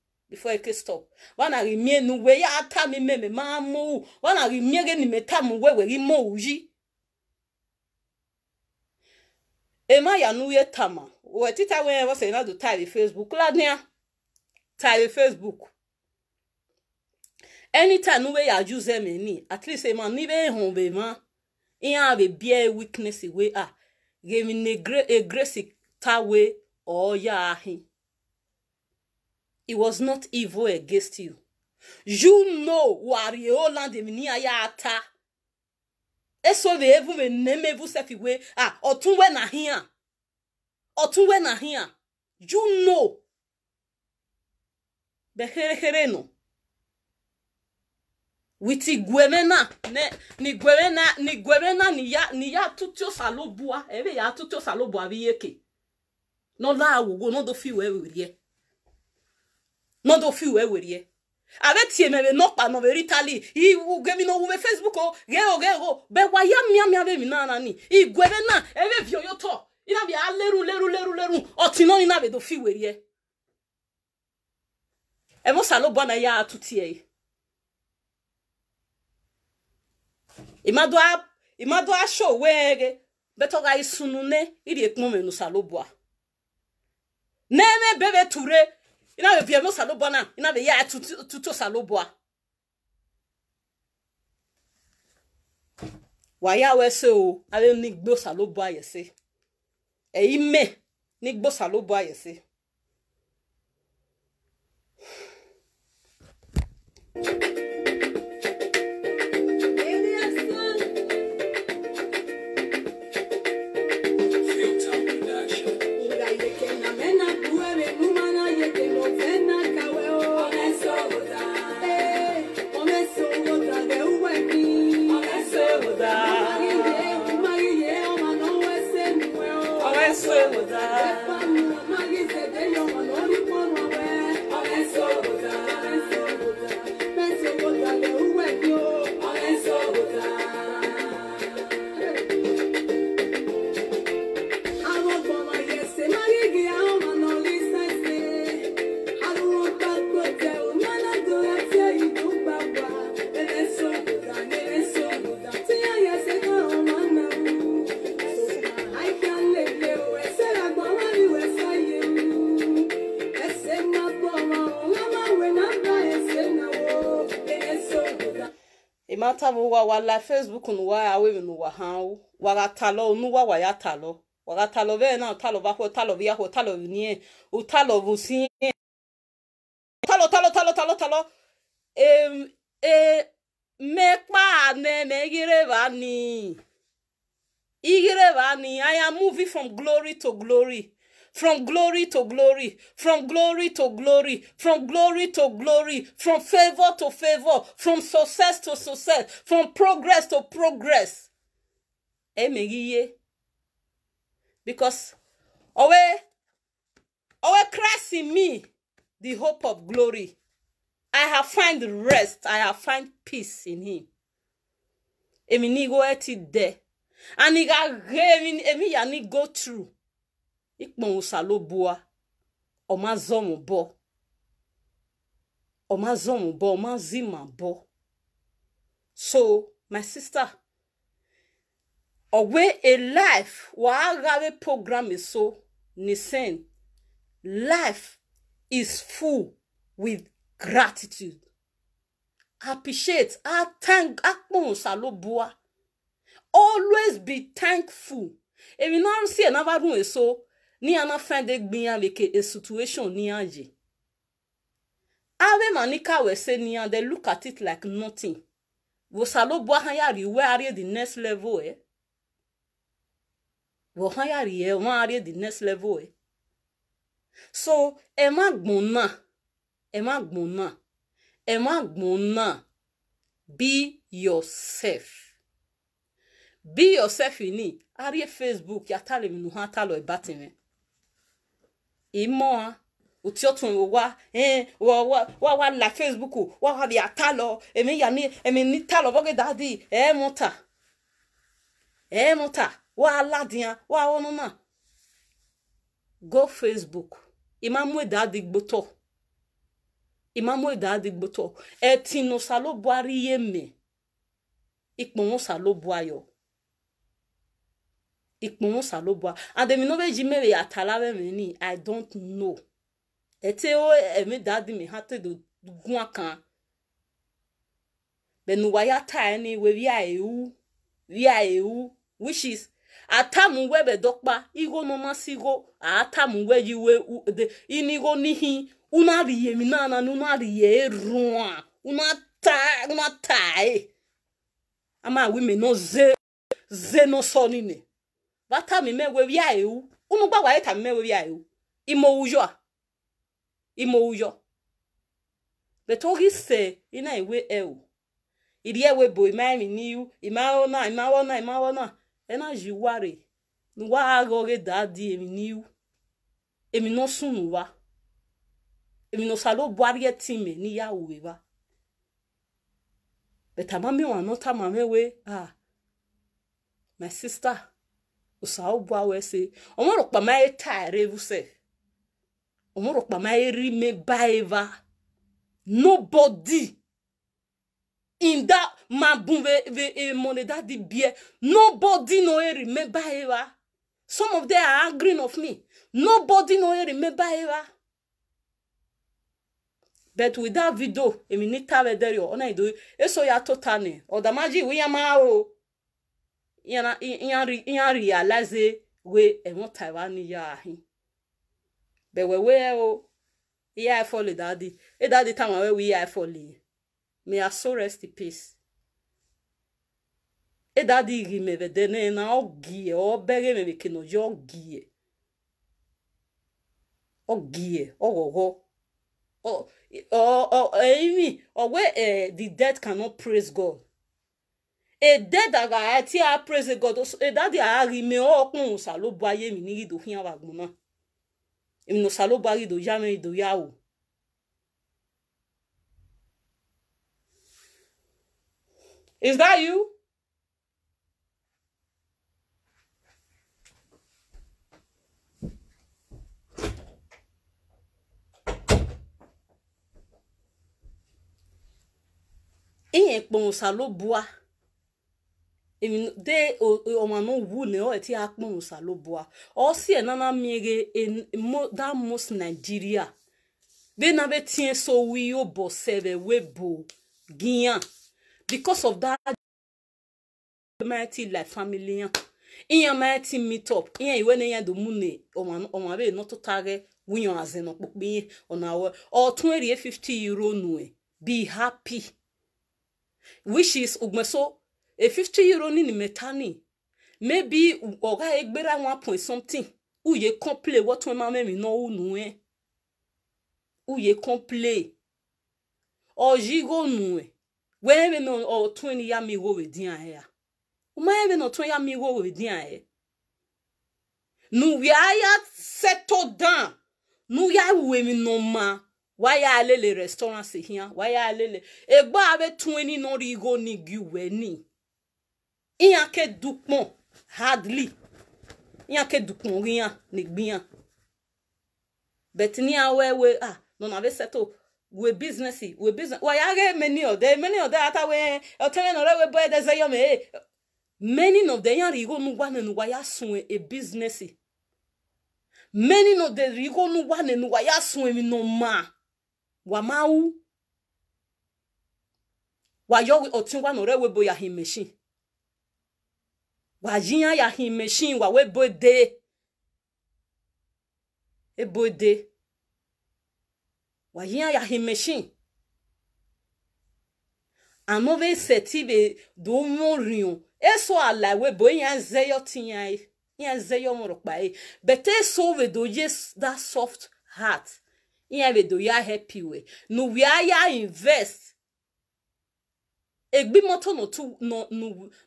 before eke stop wana rimie nu we ya ata mi meme ma mo wana rimie ge ni meta mu we we mo, uji ema ya nu ye tama we tita we wa se na do tari facebook la nia tari facebook anytime we ya use me ni at least e ma ni be hon be ma a be be weakness we ah ge mi ne grace e ta we o ya hin It was not evil against you. You know land wariola deminiya ata. Esove evu ve nemevu away. Ah, otunwe na hiya. Otunwe na hiya. You know. Behere no. Witi gwemena. Ne, ni gwemena, ni gwemena ni ya, ni ya tutio salobua. ebe ya tutio salobua viyeke. No la awugo, no do we wiye mando fi wɛ wɛriɛ a bɛ tie mɛ bɛ nɔkpa nɔ bɛ ritali i gɛmi nɔ wubɛ facebook o gɛo gɛo bɛ waya miamia bɛ mina na ni i gɛ na ɛ bɛ vi i na bɛ a leru leru leru leru ɔti nɔ ni na bɛ do fi wɛriɛ ɛ mo salo bɔ na ya atu tiɛ ye ima do a ima do i sunu ne i de kun mɛ nusa lo bɔ ture ina bɛ biɛmu salobo na ina bɛ yɛ tutu saloboa wàyà awɛ se o ayɛ ni gbó saloboa yɛ se ɛyi e mɛ ni gbó saloboa yɛ se. thank you mata bụ wa wala facebook n'ụwa ya wewe n'ụwa ha wagatalo n'ụwa wa ya talo wagatalo bee na utalo bakwe utalo biyaho utalo nie utalo businye talo talo talo talo talo em e mekpa ne me igire ba ni igire ba ni i am moving from glory to glory from glory to glory, from glory to glory, from glory to glory, from favor to favor, from success to success, from progress to progress. Emegiye. Because away, away Christ in me, the hope of glory. I have find rest, I have find peace in him. Emi ni go eti de. And he got emi ya ni go through ikpọnwụsalụbụa ọmazọmụbọ ọmazọmụbọ ọmazimabọ so my sister ọwe a life wahagharị program e so nisen life is full with gratitude appreciate a thank akpọnwụsalụbụa always be thankful èmi náà ń sí ẹ̀ náà bá dùn èso ni a na fɛn de gbin a leke a situation ni a ye awe ma ni ka se ni a de look at it like nothing wosalo bua han ya ri wɛ are the next level ɛ eh? wɔ han ya ri ɛ the next level ɛ eh? so ɛ ma gbɔn na ɛ ma gbɔn na ɛ ma gbɔn na be yourself be yourself ni arie facebook yatale minu ha talo ẹ bá tẹ̀wẹ̀ ìmọ̀ òtí ọ̀tún ìwò wa wá eh, wá la facebook wá wá bí ata lọ èmi yà ní èmi ní ta lọ bọ́gẹ́ dáadé ẹ̀ mú ta ẹ̀ mú ta wá aládìyàn wá ọ̀nù náà go facebook ìmàmú ìdáàdì e gbótọ̀ ìmàmú ìdáàdì e gbótọ̀ ẹ̀ tìǹnù sá ló bu aríyé mẹ́ ìpòǹsà ló bu ayọ̀ ikpɔn salobua and emi no veji mere atala mɛmi ni i don't know ete o emi dadi mi hate do gun kan bẹnu waya ta ẹni we wia ewu wia ewu which is atamu wẹbẹ dọkpa igo nọma sigo atamu wẹji we de inigo nihi una riye mi nana ni una riye rua una ta una ta e ama wimẹ no ze ze no sọ nine. wata mi mewe ya ewu unu gbawa ta mi mewe ya ewu imo uyo a imo uyo but ogi se ina iwe e ewu iri ewe bo ima mi niu ima ona ima ona ima ona ena ji ware nuwa ago ge dadi emi niu emi no sunu wa emi no salo bwari eti me ni ya uwe wa but amami wa no ta mamewe ah my sister usawo bua wese omoro kpama ye tare vuse omoro kpama ye rime baeva nobody in that man bun ve ve e money that the beer nobody no e remember some of them are angry of me nobody no e remember but with that video èmi ní tàbẹ̀dẹ̀rẹ̀ ọ̀nà ìdòwé èso yàtọ̀ tani ọ̀dàmájì ìwé yẹn máa o. ya realize we enwe taiwan ya ahi bewe we o ya ifoli dadi e dadi time we we ya ifoli me ya so rest in peace e dadi gi me vedene na ogie obere me kino yo ogie ogie ogogo or, or, or even or where uh, the dead cannot praise God ededara eti a praise god edadi a rime okun salo bu aye mi ni rido hin wa gbon na emi no salo bu rido ya mi rido ya o is that you iyen pon salo bua de omanwu na eti akpụ nsalobua osie nana mmiri da mos nigeria denabe tinye sowiyo bosere webo gia because of that mighty like family ya iyan mighty meet up iyan iwe na iyan domu ne ọmọ abẹ iná tó tarẹ wíyan àzẹnà pọpẹ yẹn ọ̀nà àwẹ ọ̀tún èrè fifty euro nù ẹ̀ be happy which is ògbẹ́sọ́ a fifty euro old ni metani maybe ọ̀gá egbera one point something uye kan play wọ́n tún ẹ máa mẹ́rin náà ùnú ẹ uye kan play ọ̀yígò nù ẹ wẹ́ẹ́rẹ́ náà ọ̀tún ẹni yá mi wòwe dín àyè à wẹ́ẹ́rẹ́ náà ọ̀tún yá mi wòwe dín àyè nù wíá yá settle down nù yá wèmí nà máa wáyà alele restaurant sí hìá wáyà alele egbò abẹ́tún ẹni náà rí igò ní giwẹ́ nìyí iyan ke dukpon hardly iyan ke dukpon riyan negbiyan but ni awe we ah no na ve settle we business we business wa yare many of them many of them ata we otene no we boy dey say many of them yan rigo nu wa nenu wa ya sun a business many of them rigo nu wa nenu wa ya sun mi no ma wa ma u wa yo otin wa no re we boya him machine wajiyan ya hin machine wa we bode e bode wajiyan ya hin machine amove seti be do morion eso ala we bo yan zeyo tiyan e yan zeyo e. e mo ropa e but eso we do yes that soft heart e yan we do ya happy we no we ya invest egbimoto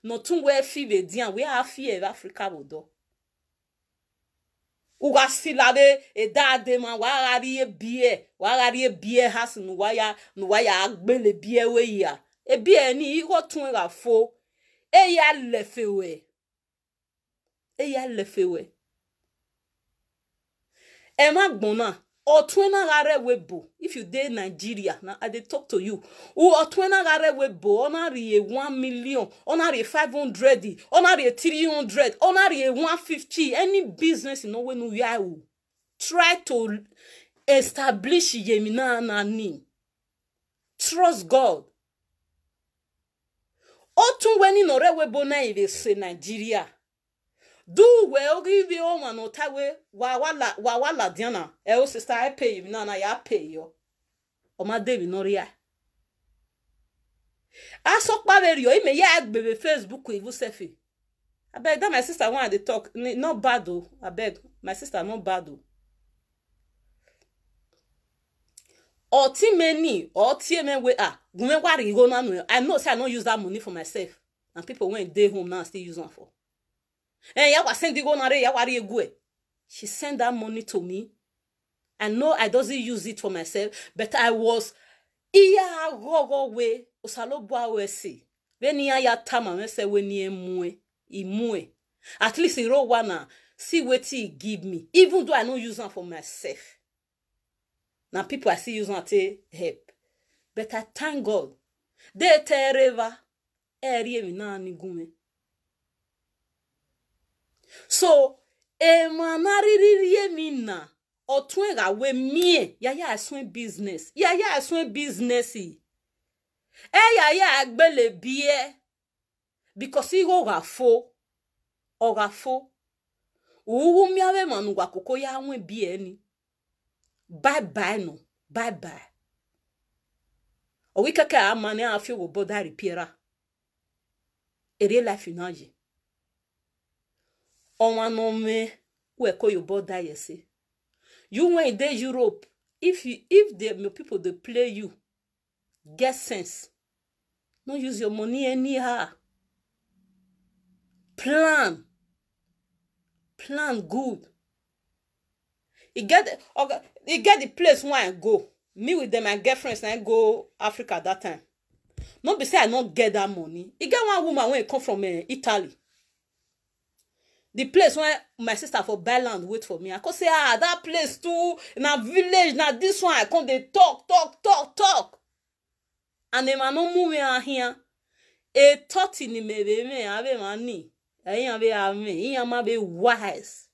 n'otu wee fibe di a wee afi ere afrịka bodo ụghasịlara edeadema wagharịe bie wagharịe bie ha si n'ụwa ya agbele bie wei ya ebie ni ihotun rafo eya lefewe eya lefewe ẹ má gbọ́n náà Otuena gare webo if you dey nigeria na i dey talk to you who otwena ghare webo ọnari a one million ọnari a five hundred ọnari a three hundred ọnari a one fifty any business you know wey no yá o try to establish yemina na ni trust god ó tún wẹ́ webo na webo náà ìrẹsẹ̀ nàìjíríà do well, give ogivi oma no tawe wa wala wa wala diana e o sister i pay you na na ya pay yo o ma devi no ria aso pa we rio ime ya be facebook ivu I beg that my sister want to talk no bad o beg my sister no bad o ọtí many ọtí We ah gumewa rigo nanu i know say i no use that money for myself and people wey dey home now still use am for Eh, yeah, was send go nare, yeah, wari egwe. She sent that money to me. I know I doesn't use it for myself, but I was iya go go we osalo bua we si. Veni ya tama me se we ni emue, imue. At least iro na. Ah, see what he give me. Even though I no use am for myself. Now people I see use am to help. But I thank God. They tell river. Eri mi na ni gume. so otu otwega we mie ya ya business yaya aswin business ya agbele e e e bie because igho gafo ogafo uwu miawe manu gwa koko ya anwe bie ni bye bye no bye bye owi keke amani afiogo a piera ere life na ye ọnwa n'ome weko yoruba die yesi you when you dey europe if you if the people dey play you get sense no use your money anyhow plan plan good e get okay, e get the place wey i go me with them, my girlfriends na go africa that time no be say i no get that money e get one woman wey come from uh, italy the place wey my sister for buy land wait for me i come say ah that place too na village na this one i come dey talk talk talk talk anema no mu mi ahia etɔti ni mebe mi abe ma ni eyan be ame eyan ma be wise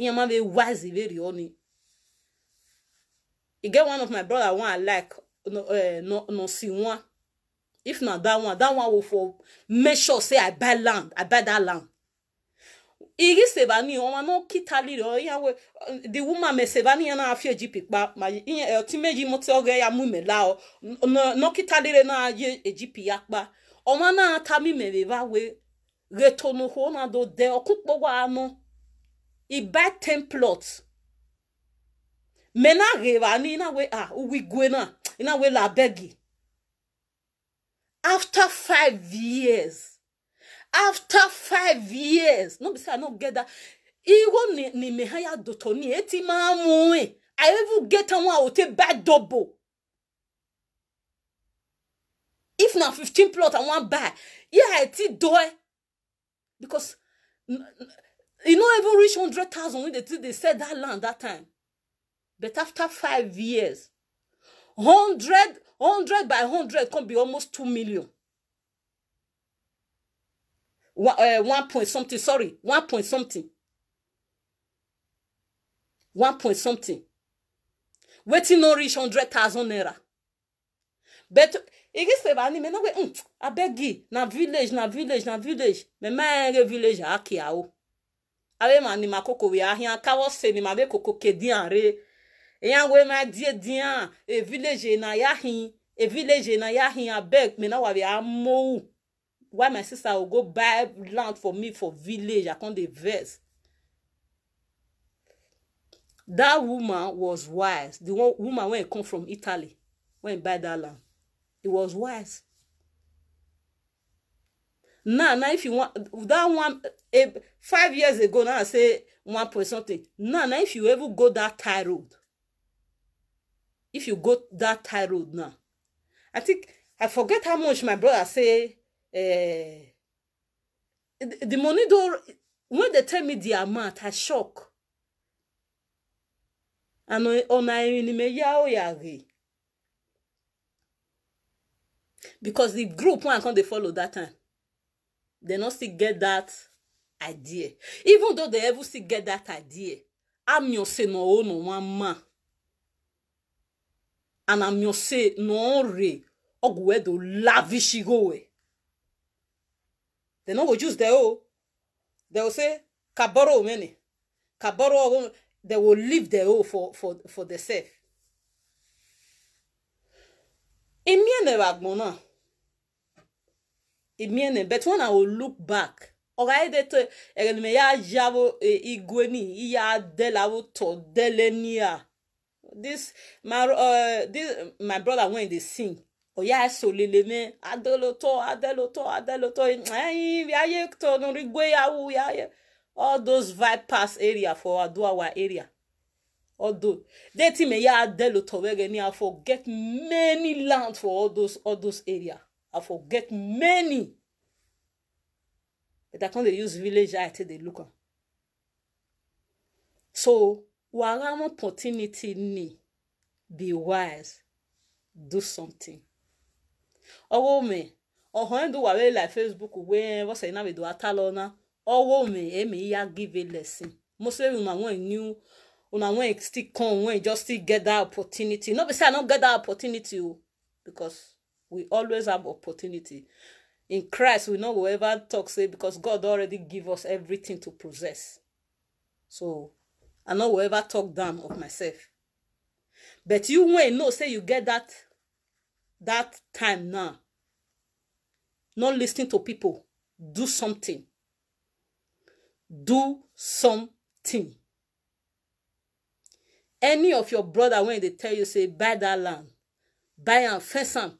eyan ma be wise be ri oni e get one of my brother one i like no eh, no no si one if na that one that one go for make sure say i buy land i buy that land iri sevani ọma no kitaliri ọyawe the woman me sevani yana afie jipi kpa ma eh, iye ọtí méjì mo ti ọgẹ ya mú mi la ọ no kitaliri náà yé ejipi ya kpa ọma náà ta mi mẹrẹ bá we retonu ho na do dẹ ọkùn kpọwọ anọ buy ten plot mẹ náà rèwà ni iná we ah uwi gwe náà iná we làbẹ́gì after five years after five years no be say i no get that irọ́ ni mihaya dòtọ̀ ni etí e máa ń mú ẹ̀ i even get àwọn hotel buy double. if na fifteen plot i wan buy yeah i ti do ẹ because e no even reach hundred thousand when they still dey sell that land that time but after five years hundred hundred by hundred come be almost two million one, uh, one point something sorry one point something one point something wetin no reach hundred thousand naira but igiseba e ni me no go um mm, abeg you na village na village na village me ma ere village aki awo oh. abe ma ni ma koko we ahia kawo se ni ma be koko kedi are eyan we ma die dian e village na yahin e village na yahin abeg me na wa be amowu why my sister will go buy land for me for village i come dey vex that woman was wise the one woman wey come from italy wey buy that land e was wise now now if you want that one eh, five years ago now i say one point something now now if you ever go that tie road if you go that tie road now i think i forget how much my brother say Eh, the money don when they tell me the amount i shock and ọ̀nà me yá ó yà because the group i come dey follow that time dem no still get that idea even though dem ever still get that idea amio say na o oh, one man and amio say na o re ọgwụ wedo lavish igowe. They no go use their own. Oh. They will say, can borrow money. Can borrow woman. They will leave their own oh, for, for, for themselves. safe. ẹ̀ nẹ̀rọ àgbọ̀n náà. Èmi but when I will look back ọ̀rọ̀ ayédètò ẹ̀rẹ̀lẹ̀mẹ̀ yà yàwó igwe ni ìyá adélawó tọ̀ délé níyà. This my, uh, this my brother when they sing oya esoleleme adeloto adeloto adeloto eyin yaye tonuri gbeyawu yaye all those vipers area for aduawa area although they ti me ya adeloto wege ni i forget many land for all those all those area i forget many but i come dey use village eye take dey look am so wàhálà opportunity ni be wise do something owome ohoendu ware like facebook we wose na we do atalona owome emi ya give a lesson mostly una wen new una wen still come wen just get that opportunity no be say i no get that opportunity o because we always have opportunity in christ we no go ever talk say because god already give us everything to possess so i no go ever talk down of myself but you wey know say you get that that time now not listening to people do something do something any of your brother when they tell you say buy that land buy am fence am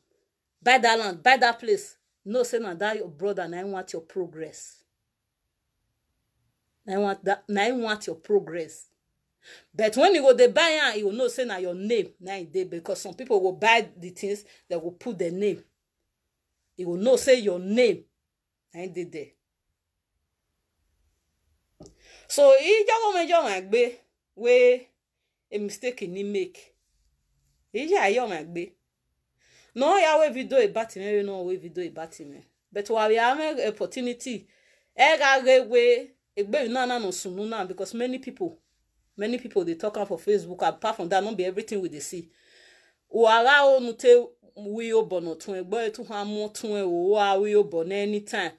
buy that land buy that place know say na that your brother na him want your progress na him want that na want your progress but when you go dey buy am you go know say na your name na e dey because some people go buy the things dem go put their name you go know say your name na e dey there so ìjọba méjì ọ̀hún àgbẹ̀ wey a mistake need make ìjọ e ayé ọ̀hún àgbẹ̀ náà ya wey video ìbátìmẹ́ rí náà wey no wey video ìbátìmẹ́ but wàá rí àwọn opportunity ẹ̀ ra rẹ̀ wey ẹgbẹ́ yìí náà náà nù sùnú náà because many people many people dey talk am for facebook apart from that no be everything we dey see wàhálà ònù tẹ wíyó bọ̀nà tún ẹ gbọ́ ètò wọn mú tún ẹ wò wá wíyó bọ̀nà anytime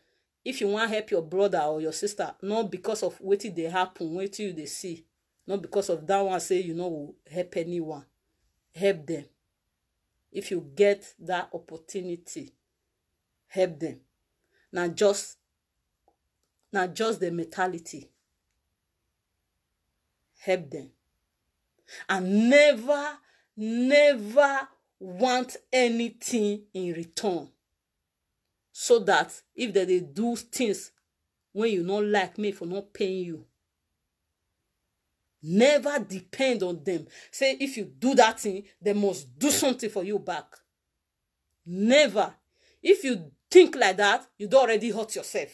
if you wan help your brother or your sister not because of wetin dey happen wetin you dey see not because of that one say you no go help anyone help them if you get that opportunity help them na just na just the mentality help them. And never, never want anything in return. So that if they, do things when you not like me for not paying you, never depend on them. Say if you do that thing, they must do something for you back. Never. If you think like that, you don't already hurt yourself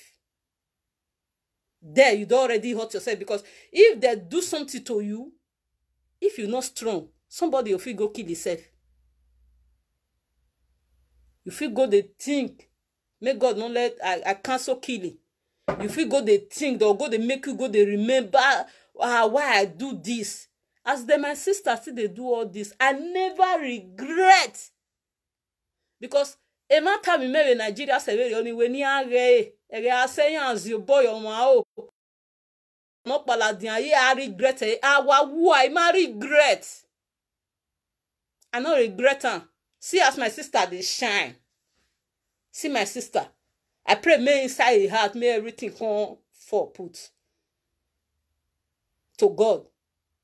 there you don already hurt yourself because if they do something to you if you no strong somebody go fit go kill yourself. you fit go dey think make god no let i i cancel killing you fit go dey think or go dey make you go dey remember ah why i do this as dem my sister still dey do all this i never regret because emma tell me mary nigeria severe oni we ni aghe ere aseyanzi oboyo wọn a o mo paladin aye a regret e a wa wu i e ma regret i no regret am see as my sister dey shine see my sister i pray may inside her heart may everything come fall put to god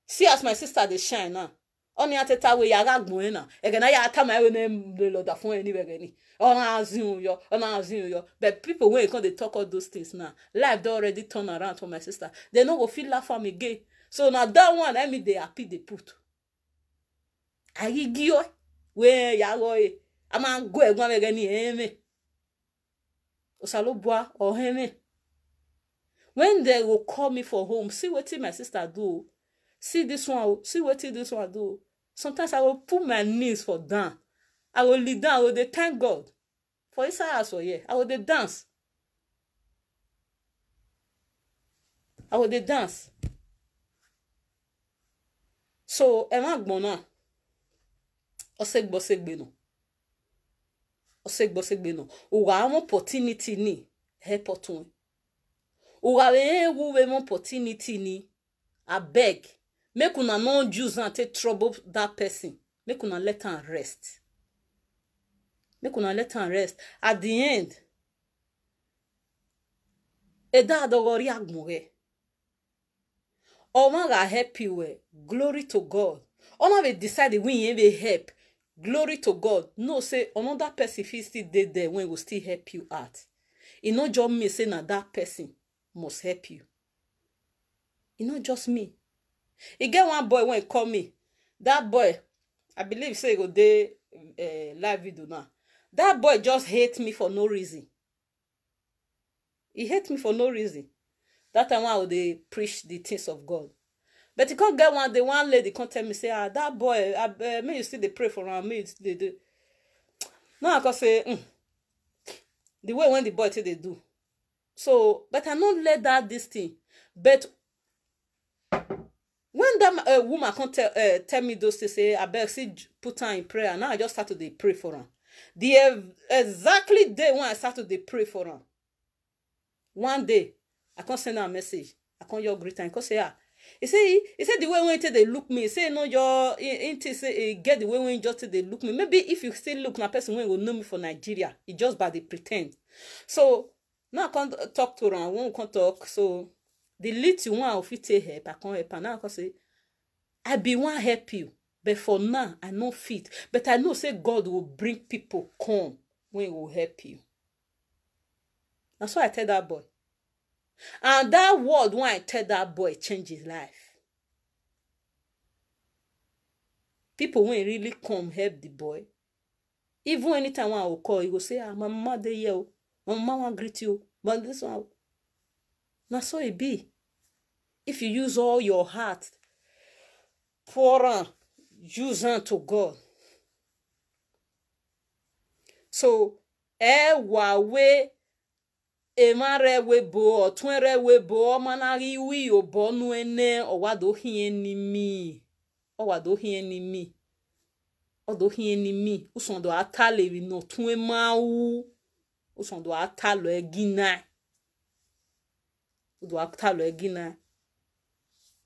see as my sister dey shine now ọ̀nà yà tẹ́tà wẹ̀ yàrá gbọ̀n ẹ̀ nà ẹ̀gẹ̀ náà yà tà máa wẹ̀ ní lọ́dà fún ẹ̀ níbẹ̀ gẹ̀ni ọ̀nà àzìhùn yọ ọ̀nà àzìhùn yọ but people wey come dey talk all those things now life don already turn around for my sister they no go fit laugh am again so na that one help me dey happy dey put àyígí ọ̀ wẹ̀ yàrá ẹ̀ a máa ń gọ́ ẹ̀gbọ́n rẹ̀ ní ẹ̀ẹ́mẹ̀ òṣàlóbùa ọ̀hẹ́mẹ̀ when they go call me for home see wetin my sister do o see this one o oh. see wetin this one do sometimes i go put my knees for down i go lead. down i go dey thank god for inside house for here i go dey dance i go dey dance so ẹ má gbọ́n náà ọ̀sẹ̀ gbọ́sẹ̀gbẹ̀ nù ọ̀sẹ̀ gbọ́sẹ̀gbẹ̀ nù òwà àwọn opportunity ni help ọ̀tún òwà rẹ̀ ewu rẹ̀ mọ́ opportunity ni abeg. make una no use am take trouble dat person make una let am rest make una let am rest at di end edadoghori agmughe oma ga help you well glory to god ona be decide wey e be help glory to god know say another person fit still dey there wey go still help you out e no just mean say na dat person must help you e no just mean e get one boy wey call me that boy i believe say e go dey uh, live video now dat boy just hate me for no reason He hate me for no reason That time when i dey preach the things of god but he come get one day one lady come tell me say ah that boy abeg ah, eh, may you still dey pray for am make you still dey do now i come say mm, the way when the boy take dey do so but i no let that this thing but when that uh, woman come tell uh, tell me those things say abeg see put her in prayer now i just start to dey pray for am the uh, exactly day when i start to dey pray for am one day i come send am message i come just greet am come say ah he say he say the way wey he take dey look me he say no your he think say he get the way wey he just take dey look me maybe if you still look na person wey go know me for nigeria e just by dey pre ten d so now i come talk to am when we come talk so the little one who fit take help eh, i come help am now i come say i bin wan help you but for now i no fit but i know say god go bring people come wey go help you na so i tell dat boy and dat word wey i tell dat boy change his life people wey really come help the boy even anytime wey i go call he go say ah my mama dey here o oh. my mama wan greet you oh. but this one na so e be if you use all your heart pour am use am to god so ẹwà we ema re we bo ọtún re we bo ọmọ náà rí wí òbọ nu ene ọwádò hìnyẹn ni mí ọwádò hìnyẹn ni mí ọdọ hìnyẹn ni mí ọsàn dọ ata lè rìn nà ọtún ẹ máa wú ọsàn dọ ata lọ ẹ gínà udu akutalo egina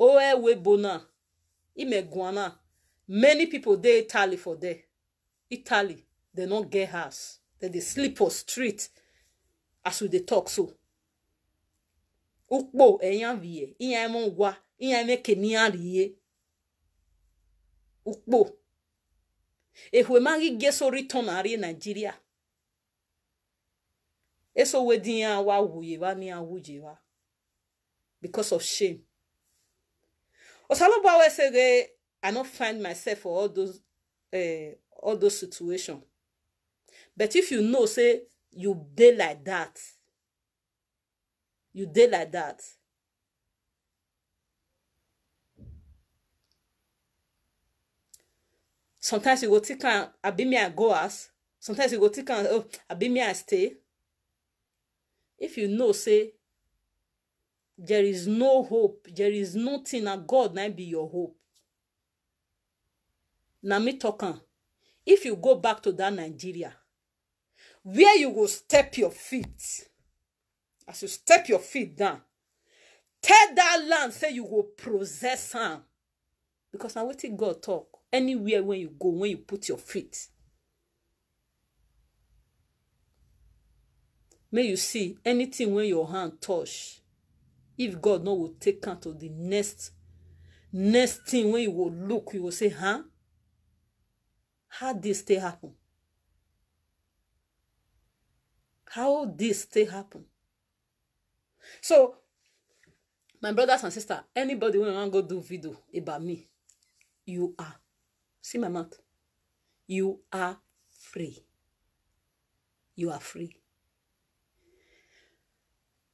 oe webona imeguana many people dey italy for there italy dem no get house dem dey sleep for street as we dey talk so ukpo eyanviye iyanmongwa iyanmekeniyanriye ukpo ehwemari gesori tonari nigeria eso wedi yan wa wuye wa ni awuje wa because of shame. Osalobo always say, I not find myself for all those uh, all those situations. But if you know, say you day like that, you day like that. Sometimes you go think, abi me I go as. Sometimes you go take think, oh, abi me I stay. If you know, say there is no hope there is nothing na god na be your hope na me talk am if you go back to that nigeria where you go step your feet as you step your feet down tell that land say you go possess am because na wetin god talk anywhere wey you go when you put your feet May you see anything when your hand touch if god no go take count of the next next thing wey you go look you go say huh how this take happen how this take happen so my brothers and sisters anybody wey wan go do video about me you are see my mouth you are free you are free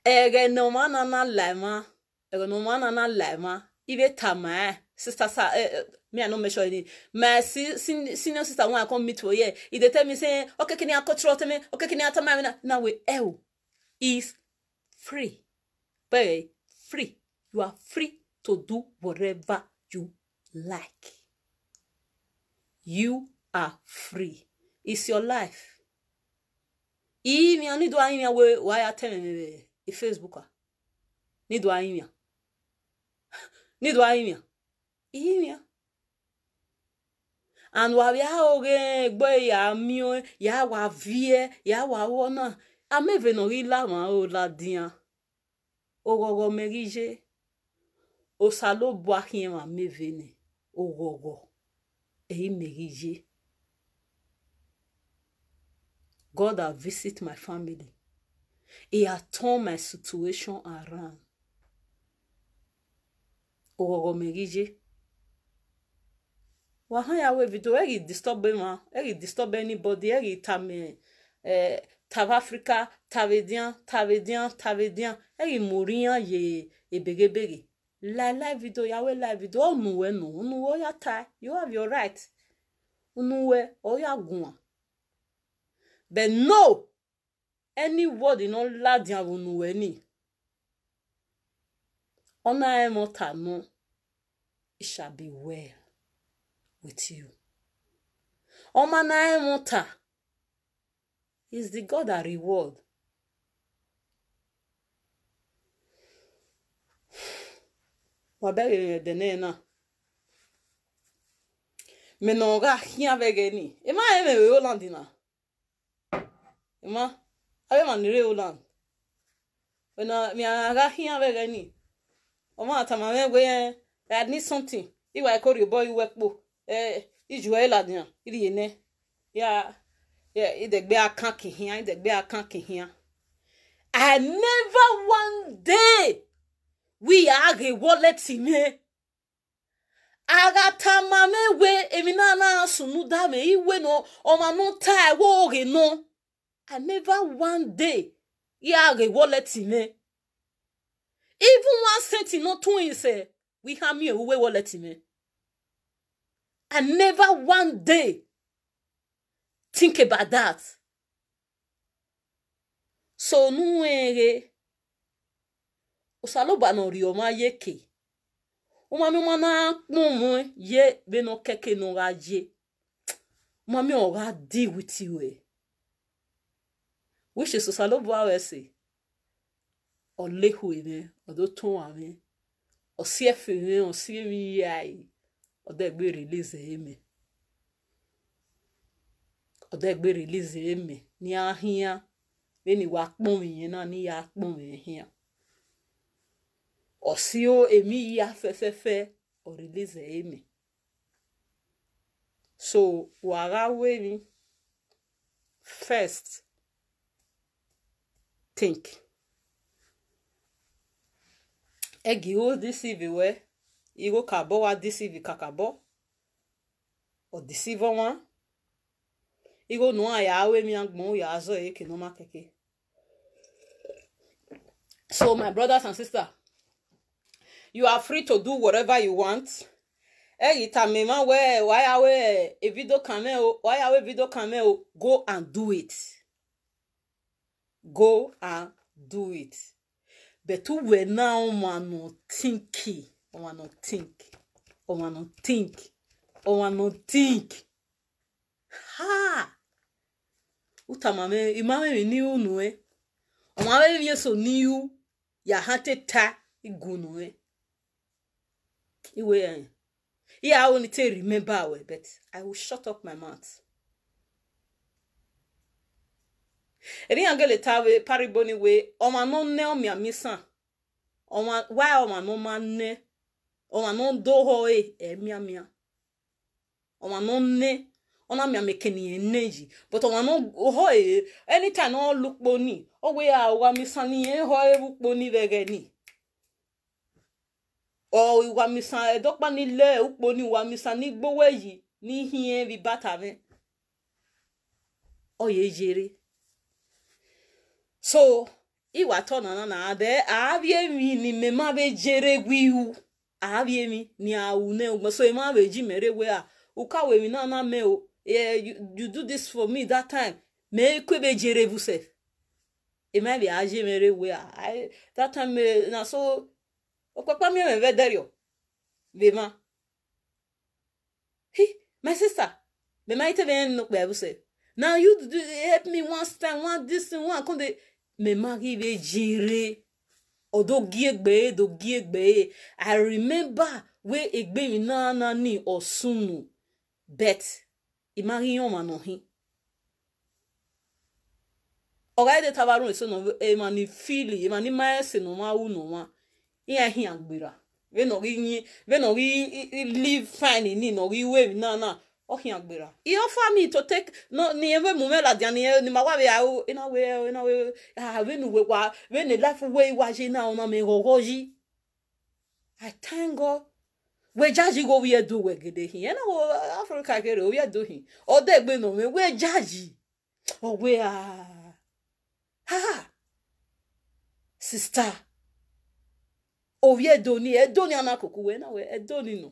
ege no mana na lema ege no mana na lema ibe tama e. sister sa eh, me i no make sure any my si, si, senior sister when i come meet for here e dey tell me say okay kini akotro tell me okay kini atama me na na we el is free but free you are free to do whatever you like you are free it's your life imi anido ahimia we why waya tell me me i facebook a ni do a hinya ni do a hinya i hinya and wa ya oge gbe ya mio ya wa vie ya wa wona ameve no ri la wa o la dian ogogo merije osalo bua hien wa meve ne ogogo eyi merije God have visit my family He has turned my situation around. Ogogo megije. Wahan yawe video, eri disturb ma, eri disturb anybody, eri tame, eh, tav Africa, tavedian, tavedian, tavedian, eri moriyan ye ebegebege. Lie live video, yawe live video, onuwe no, onuwe ya ta, you have your right. Onuwe, oya guan. But no, any word no ladian vunuweni ona emota no it shall be well with you omana emota is the god that reward na ena mena ọga hia begeni ema emewe olandina ema abe ma nire ulan wena mi aga hiya vege ni oma atama me gwe i need something iwa iko ribo iwe kpo eh ijuwa ila diyan iri yene ya ya idegbe akan kihiya idegbe akan kihiya i never one day we aga wallet ine agatama me we emi na na sunu dame iwe na ọma nu ta ewo oge no. I never one day hear a wallet me even one cent no tun say, we ha mi ewuwe wallet me i never one day think about that so nu ere osaloba no ri oma yeke oma mi oma na kpun ye be no keke no ra oma mi ora deal with you eh which is usalobu awese olehu ime odotun ame osiefe ime osiemi yai ọdẹgbẹ release eme ọdẹgbẹ release eme ní ahia bẹẹni wàá here, mi yẹn náà níyà pọn mi hìá ọsíó èmi yíya fẹfẹfẹ ọrẹlẹsẹ me. so wàrà wẹni first think egiwo deceive we ego kabo wa deceive kakabo odeceive wọn iwo nu aya we mi agbon ya azo eke no ma keke so my brothers and sister, you are free to do whatever you want me ẹyìn tàmí máa wẹ a video camera o wáyàwé video camera go and do it. go and do it but uwe na ọnwa no think ọnwa no think ọnwa no think ọnwa no think ha utamame imamemi n'ihu nue eh? ọmamemi yeso n'ihu ya ha teta igu nue eh? iwe ya eh? ihe ahụ nite remember awe but i will shut up my mouth eri ya gele ta we pariboni we oma no ne o mia misan oma why oma no ma ne oma no do ho e e mia mia oma no ne ona mia me keni ene yi but oma no ho e anytime no lukpo ni o we a wa misan ni e ho e lukpo ni rege ni o iwa misan edokpa ni le ukpo ni iwa misan ni gbowe yi ni hien bi bata me o ye jere so iwatonana na ade abiemi ni jere jeregwe ihu abiemi ni aune so emabe ji merewe a uka wemi na na me o you do this for me that time me ekwebe jerebu sef emabe aje merewe a that time na so okpakpa mi emebe derio bema hi my sister bema itebe nnukwu ebu sef now you help me one time one this one come dey memagi be jire odogie gbee dogie gbee i remember wey egbemi nana ni osunu bet imagi yan ma no hin ọ̀gá èdè tabarun èso nà èmà ní fíìlì èmà ní máyẹ̀sì nà wọ́n awù nà wọ́n ìyá ìhìn àgbèrà ohian gbera e offer me to take no ni ewe mume la dia ni ni mawa be awo ina we ina we ah, ah we nu we wa we ne life we wa je na ona me gogoji i thank god we jaji go we do we gede hin ena go africa kere we do hin o de gbe no me we jaji o we ah ha ah, ah. sister oviedo ni edo ni anakoko we na we edo ni no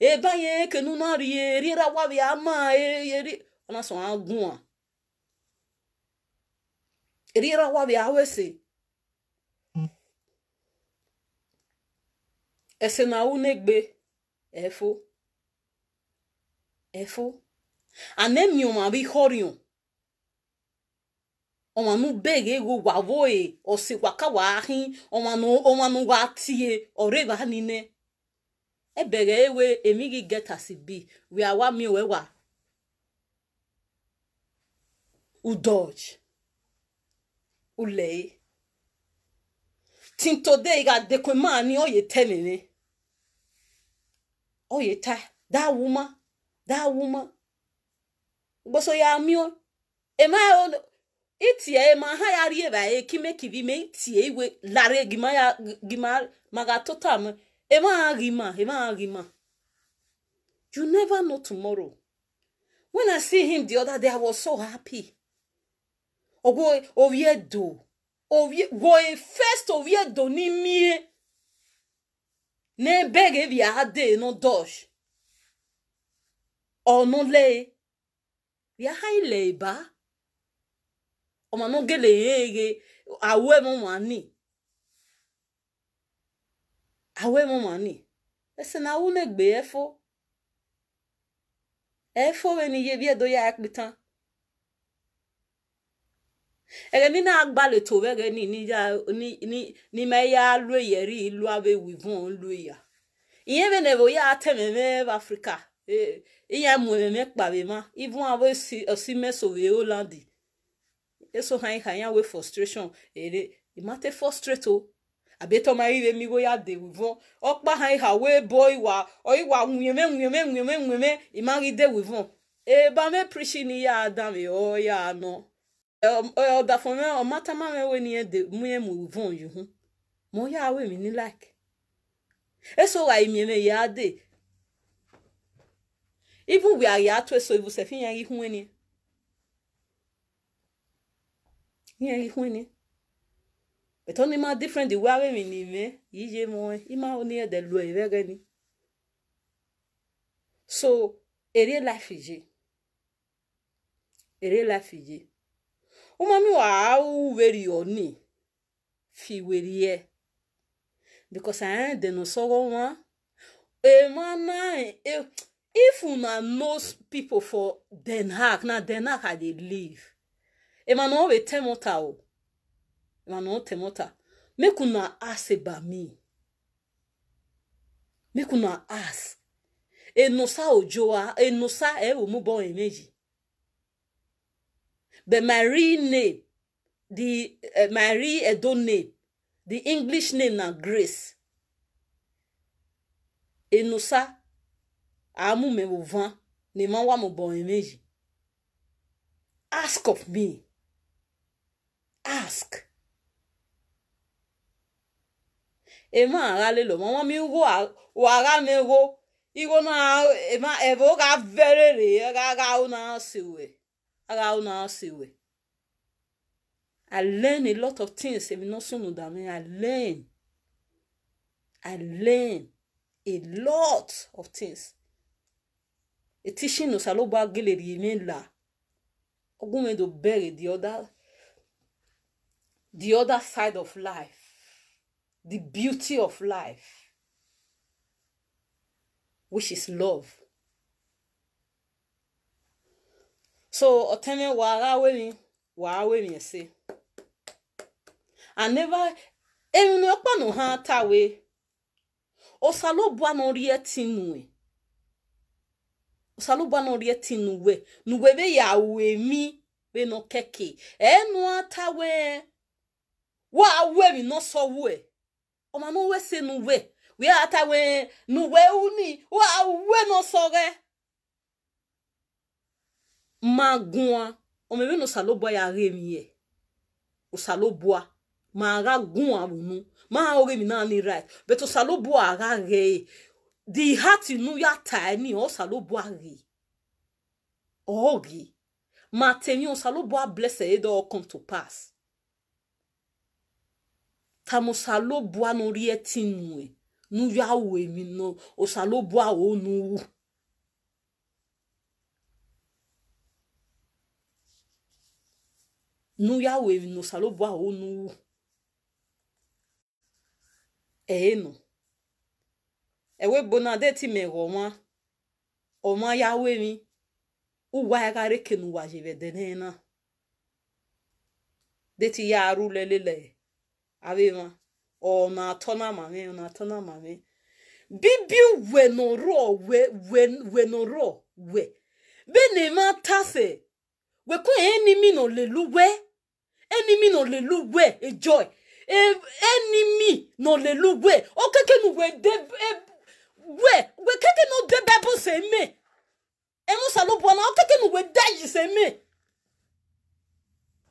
ebanye eh, kenu narie riera wabia ma yeri ona so agun a riera wabia wese ese na n'egbe efo efo anemion abi horion ọnwanu bege ego wavoe osi waka wahin ọnwanu ọnwanu watie ọrịa ba nine ebere ewe emi gi get as e be we awa mi we wa u dodge u lei tintode iga dekwe maani oye temene oye ta that woman that woman gboso ya mio ema o itie ma ha ya rie ba e kime kivi me itie iwe lare gima ya gima maga totam even agima even agima you never know tomorrow when i see him the other day i was so happy ogo oviedo oye first oviedo ni mie ne bege vi ade no dosh ono le ya hai le ba ọmọ náà gẹlẹ yege awọ ẹ mọ wọn ni awe momani ese na ne gbe efo efo we ni ye bie do ya ekpitan ege ni na agbale to we ge ni ni ya ni ni ni me ya lu yeri ilu ave wi von lu ya iye be ne bo ya teme me africa iye mu me me pa be ma ivun ave si si me so we holandi eso han han ya we frustration ere imate frustrate o abetɔma yi be mi wo ya de wivɔ ɔkpa hã iha we bo iwa ɔyiwa ŋuieme ŋuieme ŋuieme ŋuieme imagi de wivɔ eba me prisi ni ya adam ye ɔya anɔ ɔdafɔ mɛ ɔmatama mɛ we ni de mu ye mu wivɔ yi hu mo ya we mi ni like eso wa imieme ya de even we are ya to eso ibu sefi ya ihu ni ya ihu ni etɔnu ima different iwe are mi ni me yiye mo ima oni ede lo irege ni so ere life je ere life je uma mi wa awu weri oni fi weri e because i ain't deno sogo wan ema na e if una know people for den na den i dey live ema na always tell me ta o na no temota make una ask about me make una ask enusa ojoa enusa ewumubo emeji but my real name the uh, my real edo name the english name na grace enusa amumewovan ni ma wa mubo emeji ask of me ask. ema agha ma mama mi go waga me go igo na ema ebo ga verere ga ga una siwe ga una siwe i learn a lot of things emi no sunu da me i learn i learn a lot of things E no salo gba gele ri mi la ogun me do bere the other the other side of life the beauty of life, which is love. So Oteme Waraweni Waraweni ese. And never even no ha tawe. Osalo bwano rietinue. Osalo bwano rietinue. Nuwebe ya mi we no keke. Enua tawe. Wa awemi no so we ọmama we se nu we we ata we nu we uni wa we no sore ma gun o me no salo boy ya re mi e o salo boa ma ra gun abunu ma ore mi na ni right but o salo boa ra re di heart nu ya ta e ni o salo boa re o gi ma tenyon salo boa blessed it all come to pass tamusalobua no rie tinue nu e e. yawo emi no osalobua wo nu wu. nu yawo emi no osalobua wo nu wu. eeno ewe gbona de ti me ghọ nwa ọma yawo emi uwa ya ghara ekenu wa jebe dene na de ti ya arụ lelele aveva ọ na-atọ n'amami ọ na-atọ n'amami bibi we nọrọ we we we nọrọ we be na-eme atafe wekwe enimi nọ leluwe e enimi nọ leluwe ejoy enimi nọ leluwe okeke nu we de e, we we keke nu de bebụ se eme emusa lụbụ na okeke nu we dayi se me.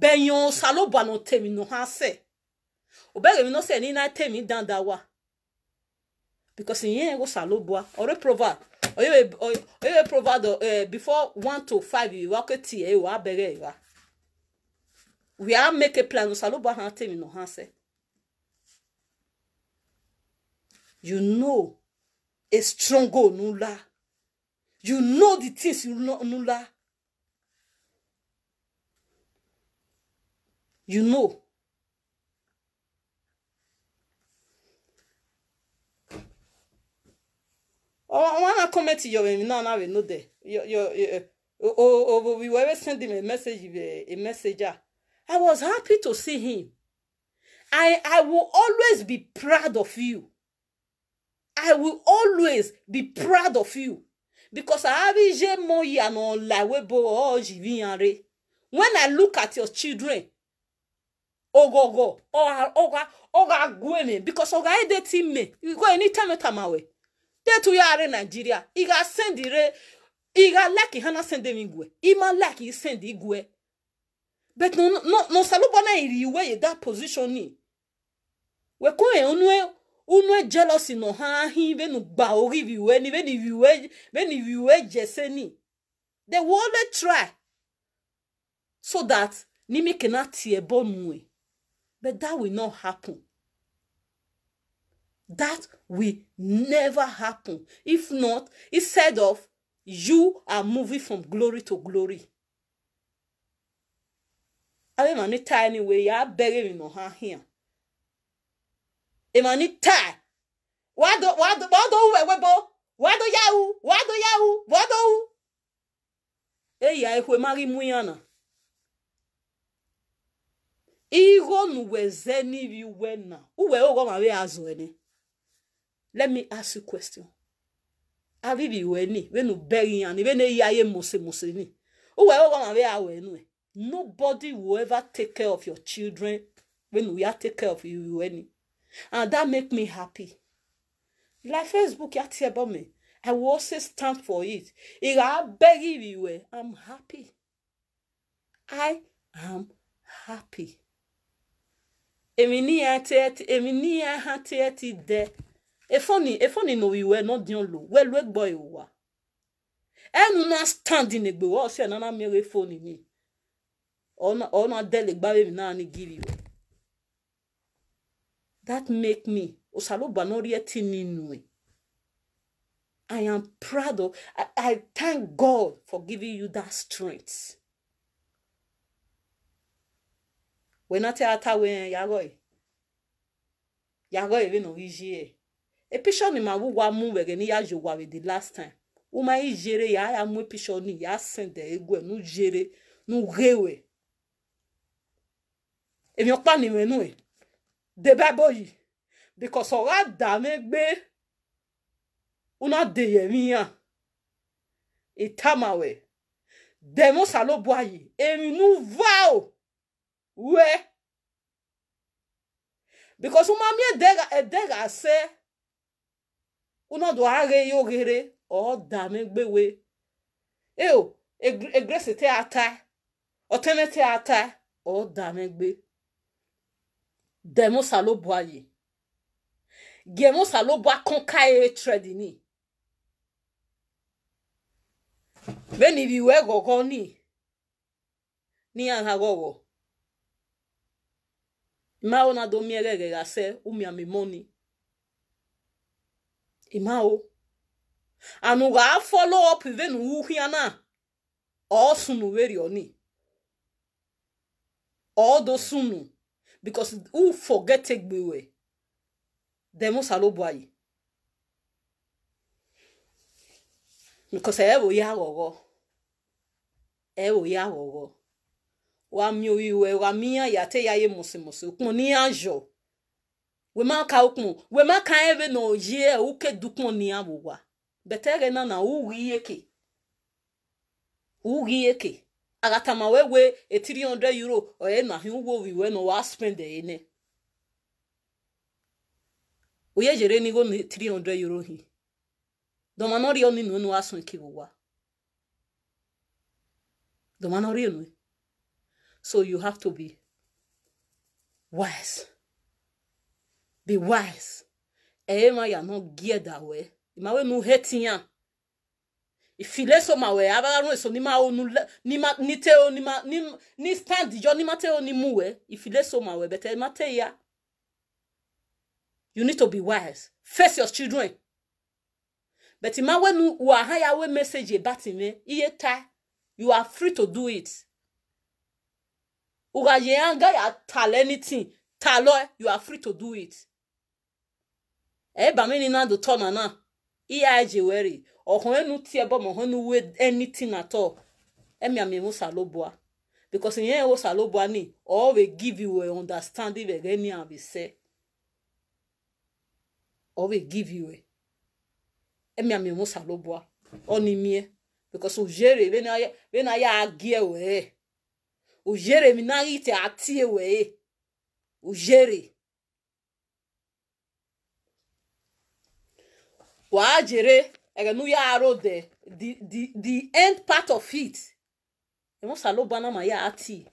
bɛyɔn salobo anɔ tɛmi nɔ hanse. sɛ obɛgɛ mi nɔ sɛ ni na tɛmi dan da because because yɛn ko saloboa ɔre proverb ɔye ɔye proverb dɔ ɛɛ eh, before one to five yi wa ko tiɛ e, wa abɛgɛ yi e wa we are make a plan Salo hã tɛmi nɔ hã sɛ you know a strong nula you know the things you know nula. you know Oh, when I comment to your now now we know there. Your your, oh, oh, we were sending him a message eh, a messenger. I was happy to see him. I I will always be proud of you. I will always be proud of you because I have a moyi and on la webo or oh, When I look at your children, ogogo ọ oga agụ eme bikos ọ e ga-edeti ime goenitemtamawe detu ya arị naijiria i ga-asendire ị ga-laki ha na sendem igwe ịma laki isend igwe bet nosalubona iri iwe ye that position wekue unue unue jealousy no ha hi benu gba ori viwe ni beni viwe beni viwe jese ni they will try so that ni mi kena tie bonue But that will not happen. That will never happen. If not, instead of you are moving from glory to glory. abe ma ne taa ni wei ya abɛre mi nɔ ha hia ema ne taa wado wado wado wu ɛwɛ bɔ wado yawu wado yawu wado wu eya ehwe mari mu yana Even with any you, nuweze niri uwe na. Uwe ogo mawe azwene. Let me ask you a question. Ariri uwe ni. We nu beri yani. We ne yaye mose mose ni. Uwe ogo mawe awe nwe. Nobody will ever take care of your children when we are take care of you any. And that make me happy. Like Facebook ya ti about me. I will always stand for it. If I beg you, I'm happy. I am happy èmi ní ẹ tí ẹ tí èmi ní ẹ hàn tí ẹ ti dẹ efoni efoni no iwe no dion lo we lo egbo iwa ẹnu na standing egbe wọ ọsẹ nana mere foni mi ọna ọna dẹlẹ gbáre mi náà ní gírí rẹ that make me òsàlùgbà náà rí ẹ tí nínú ẹ i am proud of I, i thank god for giving you that strength. we na te ata we ya go e ya go e we no iji e e picture ni ma wu wa mu we ni ya jo wa we the last time wo i jere ya ya mu picture ni ya send the ego. e nu jere nu gewe èmi ọ̀pá nìwẹ̀ nù ẹ̀ dé bábọ̀ yìí because ọ̀rọ̀ àdámẹ́gbẹ́ una deyẹ̀mí hàn ìtàmàwẹ̀ dẹ̀mọ́sà ló salo àyè èmi nù vá o. wee because umami eh, yo ụnọdụ aghaghị ya oghere ọdamegbewe eo egresite ata otemete ata ọdamegbe demusalobụayi gemusalobụa kọnkae tredini beniri wee gọgọ ni ni ya ha gọgọ ma na do mi umi ami money ima o anu ga follow up ve nu uhia na o sunu weri oni o do sunu because u forget egbewe demo salo boy because e ya gogo ewo ya gogo wa wamioiwe wamia yate yaye musimusi ukun ni anjo wema ka ukun wema ka eve na oye uke dukun ni awuwa betere na na ugiyeke ugiyeke agatama a e three hundred euro oye na hin wo wiwe na wa spend ene oye jere ni go three hundred euro hi domanori oni no no asun ki wuwa domanori onu So you have to be wise. Be wise. Ema ya no gieda we. Imawe nu hetiyan. Ifile so mawe abaru so ni ma o nu ni ma ni te o ni ma ni ni stand jo ni ma te o ni mu we. Ifile so mawe bete ma te ya. You need to be wise. Face your children. But imawe nu wa ha ya we message about me. Iye ta. You are free to do it. Ugayanga ya tell anything. Talo, you are free to do it. Eba eh, mini na do tona na. E iya je weri. Ohun enu ti ebo mo honu we anything at all. Emi ami mo salobua. Because in here salobua ni, all we give you a understanding we get ni and say. All we give you a. Emi ami mo salobua. Oni mie. Because ujere we na ya we na ya agie we. ujere minaghị ite atie wee ujere waa jere egenu ya arụ the the the end part of it emusalobana ma ya ati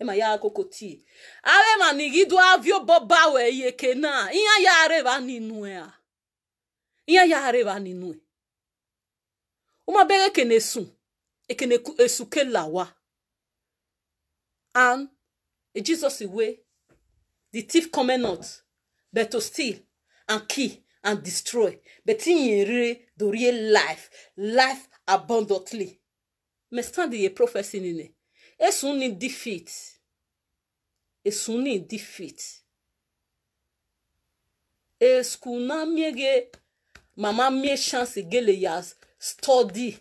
ema ya akoko tii awe ma nigidu avio boba wee yeke na ihe ya areba ninu e ya ihe ya areba ninu ụmabere e. ekene e esu And Jesus away, the thief cometh not, but to steal and kill and destroy. But in the real life, life abundantly. Me stand the prophecy in it. Esun ni defeat. Esun ni defeat. Esku na miege mama mie chance gele yas study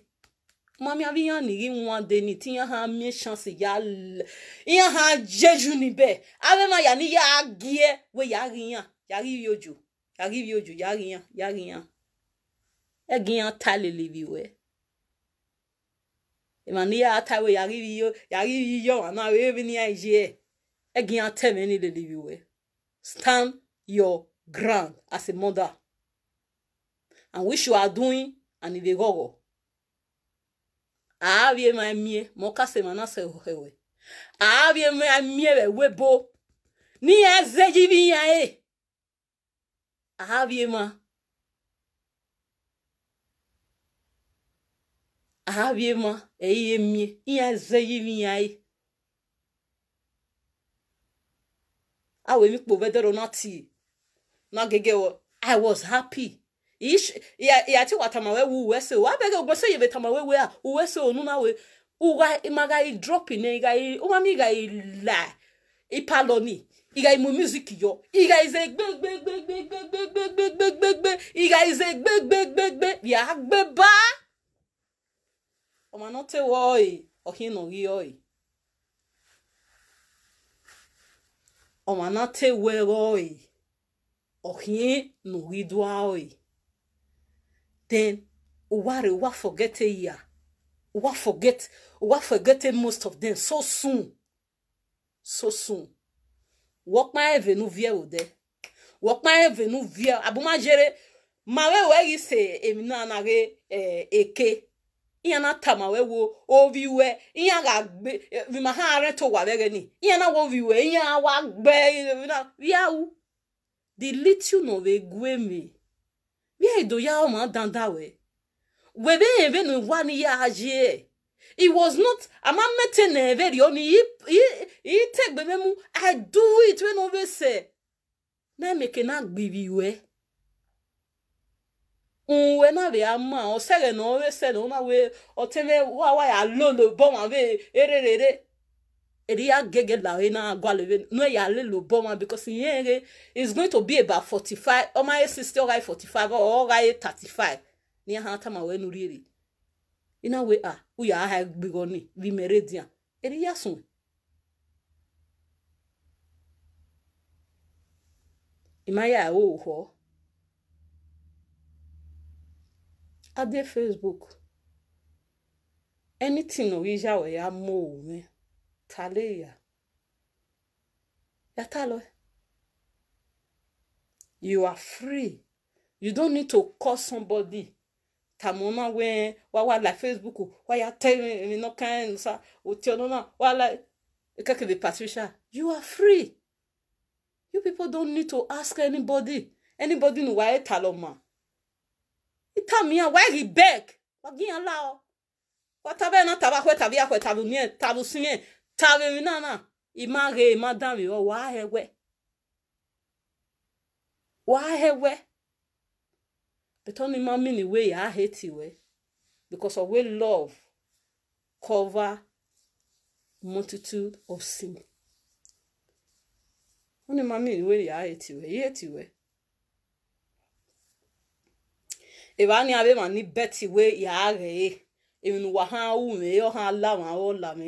mamyavi yan niri nwande ni ti yan ha mi chance ya yan ha jeju nibe ave ma ya ni ya gie we ya ri yan ya ri yojo ya ri yojo ya ri yan ya ri yan e gi yan ta lele bi we e ma ni ya ta we ya ri yo ya ri yo wa na we bi ni ya je e gi yan te me ni lele bi we stand your ground as a mother and which you are doing and if you go avie ma mie mo kase ma na hewe avie ma mie we webo eze azeji bi ya e avie ma avie ma eye mie iya zeji bi ya e awe mi po bedero na ti na gege wo i was happy ish ya ya ti watamawe wu wese wa bege ogbose ye betamawe we a wese onuma we uwa imaga i drop in iga i uwa mi iga i la ipaloni iga imu music yo iga ize gbe gbe gbe gbe gbe gbe gbe gbe gbe gbe gbe iga ize gbe gbe gbe gbe ya gbe ba ọmọ náà tẹ wọ ọyì ọhín nà ọyì ọyì ọmọ náà tẹ wẹ ọyì ọhín nà ọyì dùá ọyì. then Uwari Uwa forget ya Uwa forget Uwa forget most of them so soon. So soon. Wakma evenu via ude. Wakma evenu via abumajere ma wee wee gị se emi na eh, eke iya na ata ma wee wo oviwe ihe a ga-agbe eh, ma ha arịta ụwa were ni ihe na woviwe iya awa gbe ya wu the little of egwu emi where do ya ọmọ dandan wẹ wẹbẹ yẹn bẹ nu wa ni ya ajie it was not ama mẹtẹ na ẹbẹ rí ọ ni yí yí tẹgbẹ bẹ mu i do it wẹ na ọbẹ sẹ na mẹkẹ na gbìbì wẹ nwe na bẹ ama ọsẹ rẹ na ọbẹ sẹ na ọma wẹ ọtẹ bẹ wá wá yà lọlọ bọ wọn bẹ eréréré eria gege lare na agwalere no eya le lo bọ wọn because ìyẹn ere is going to be about forty five ọmọ oh, ayé sixty ọ̀rá ayé forty five ọ̀rá ayé thirty five ní ẹ̀hán tá màá wẹ́ nu rírì iná wẹ́ à uyà áhà gbìgọ́ ni bí mẹ́rẹ́ dìá eria sùn. ìmáyà ò ho. adé facebook anything orí ìyàwó ẹ̀ á mọ òun ẹ̀. Talia. Yatalo. You are free. You don't need to call somebody. Tamona when wawa la Facebook, why you tell me no kind sa utionona wala the Patricia. You are free. You people don't need to ask anybody. Anybody know why e, taloma. Itamia why he beg? Wagin allow. Whatever not tabakwe tabia tabu near tabu singing e. tarere nana ima ghe ima dami o wa hewe wa hewe betoni ma mini wee ya hate we because of we love cover multitude of sin oni ma mini we ya hate we hate we eba ni abe ma ni beti we ya ghe e inu wa ha u me ọha ha la wa o la me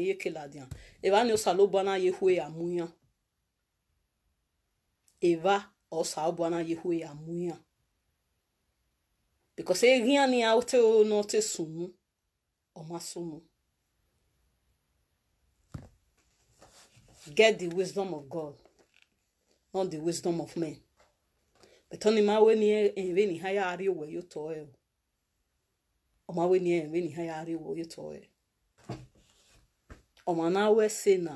eva ni osa lo bwana yehwe ya muya eva osa bwana yehwe ya muya because egia ni aute o no te sumu oma sumu get the wisdom of god not the wisdom of men betoni ma we ni enve e ni haya ari owe yo to e o ma we ni enve ni haya ari owe yo to e or man always say na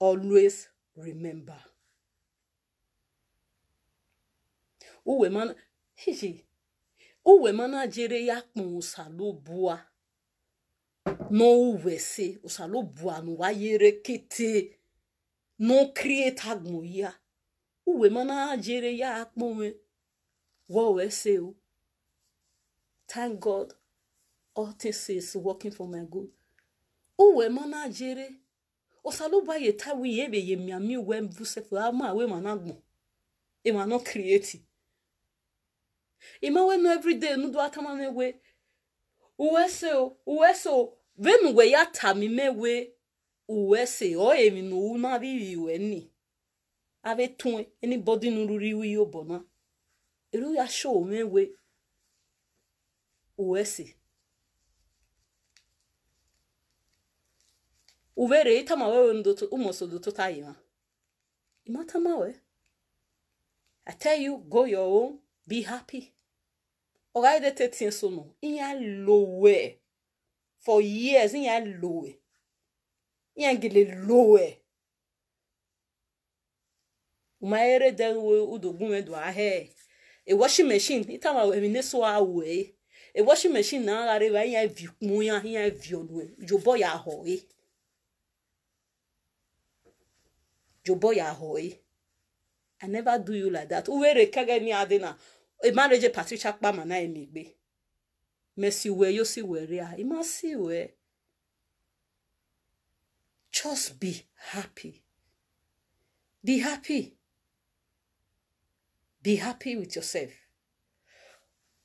always remember uwe mana na uwe mana jere ya kpụ ụsalụ bụa n'uwe si ụsalụ bụa n'ụwa yere kete n'okrieta gbụ ya uwe mana jere ya akpụnwe wee o thank god all this is working for my good uwe mana jere osaluba yeta wi yebe ye miami we ama we managbon e ma krieti. create e ma we no everyday nu do atama me we uwe se o uwe se o venu we ya tami me we uwe se o emi no una vivi we ni ave tun e, anybody nu ruri wi yo bona eru ya show mewe we uwe se uwere itama wewe mdoto umoso imatama we i tell you go your own be happy ọ̀gá for years ihe lòwẹ̀ ihe gèlè lòwẹ̀ uma ere dẹ̀ wo udogun mẹ́dù ahẹ́ a e washing machine ìtàwọn àwọn ẹ̀mí nẹ́sọ̀ a washing machine vi vi jobo ya hoi i never do you like that uwere kege ni adina emareje patricia kpama na emigbe mesi we yo si were a ima si we just be happy be happy be happy with yourself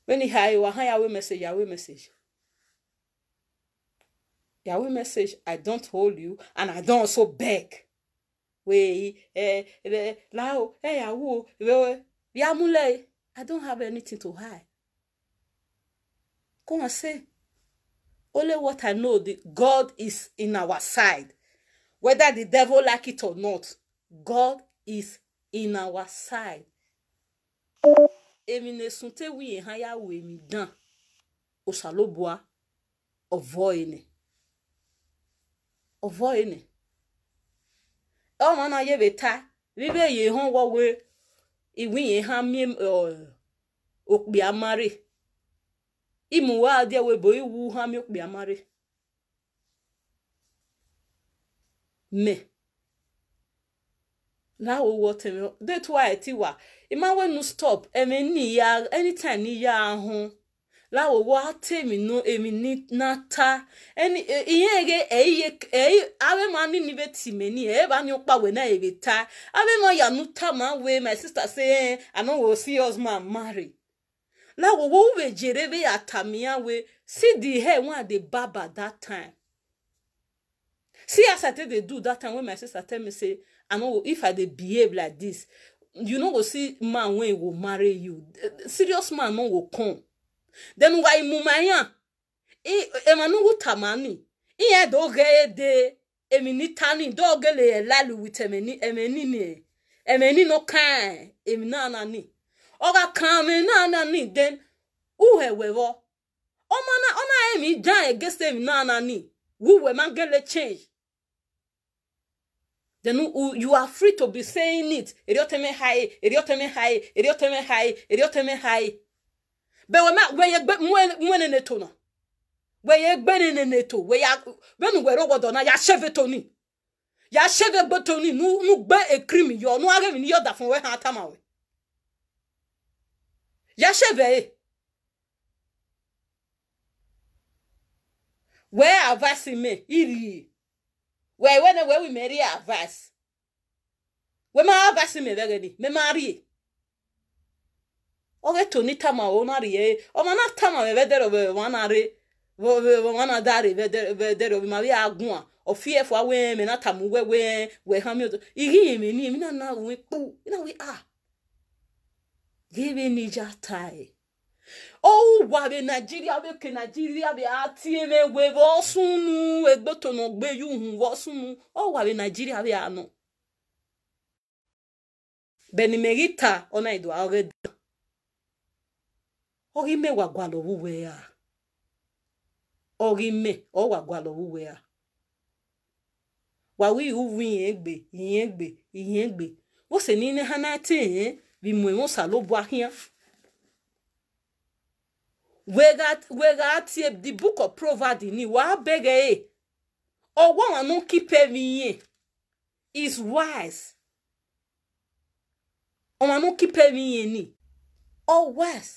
when he wa ha yawe message yawe message Yahweh message, I don't hold you and I don't also beg. Eh, eh, eh, we eh, lao eh, awo yamule i don't have anything to hide come and say only what i know the god is in our side whether the devil like it or not god is in our side èmi nèsùn téwì ìhàn yàwó èmi dàn òṣàlóbùà ọ̀vọ́ ẹni ọ̀vọ́ ẹni ọmọ náà yẹ bẹ ribe bíbẹ yìí hàn wọwé ìwé yìí hàn mí òpè amárè ìmùwà adéwé bò ìwú hàn mí òpè me mẹ láwo teme tẹmí wa tó stop anytime lawowo atemi no emi ni nata eni iye ge eye eye awe ma ni ni beti me ni e ba ni opa we na e ta awe ma ya ta ma we my sister say eh i no go see us man marry lawowo we jere be atamia we see the hair one the barber that time see as i take dey do that time when my sister tell me say i no go if i dey behave like this you no go see man wey go marry you serious man no go come then wa imumaya emanungu tamani iye doge de emini tani doge le lalu with emeni emeni ni emeni e. no kan e, emina nani oga kan emina nani then uhe wewo ọmọ náà ọmọ ayé e mi dán against him náà náà ni wúwẹ̀ máa ń gẹ́lẹ̀ change then you are free to be saying it èrè ọ̀tẹ̀mẹ̀ hàì èrè ọ̀tẹ̀mẹ̀ hàì èrè ọ̀tẹ̀mẹ̀ hàì èrè ọ̀tẹ̀mẹ̀ hàì. bẹ̀wẹ̀ ma wẹ̀yẹ gbẹ mwene ne to nọ wẹ̀yẹ gbẹne ne ne to wẹ̀yẹ bẹ́ẹ̀ni wẹ̀rẹ̀ wọ̀dọ̀ náà yà sẹ́fẹ̀ tó ni yà sẹ́fẹ̀ gbẹ tó ni nu gbẹ ekiri mi yọ nu ahẹ́ mi ni yọ dà fún wẹ́ hàn tàmà wẹ̀ yà sẹ́fẹ̀ yẹ wẹ́ avasi mẹ́ ìrì wẹ́ wẹ́ ne wẹ́ wì avasi wẹ́ ma avasi mẹ́ bẹ́ẹ̀ ni mẹ́ ma rí yẹ. ogetoni tama onariye omana tama mevedero wanare wana dare ma ofie we we we igi na e, we pu na we ah give ni jatai o wa be nigeria be ke nigeria be ati me we bo sunu egboto no gbe yu hun wo sunu o wa be nigeria be anu ona idu oghime wagwala owuwe ya oghime owagwala owuwe ya wawi ihuvu ihe egbe ihe egbe ihe egbe ose niile ha na-ete ihe bimwe nwosalobu ahịa wega tie the book of proverbs ni wa bege ọwọ́ àánú kípe mi yẹn is wise ọwọ́ àánú kípe mi yẹn ni all wise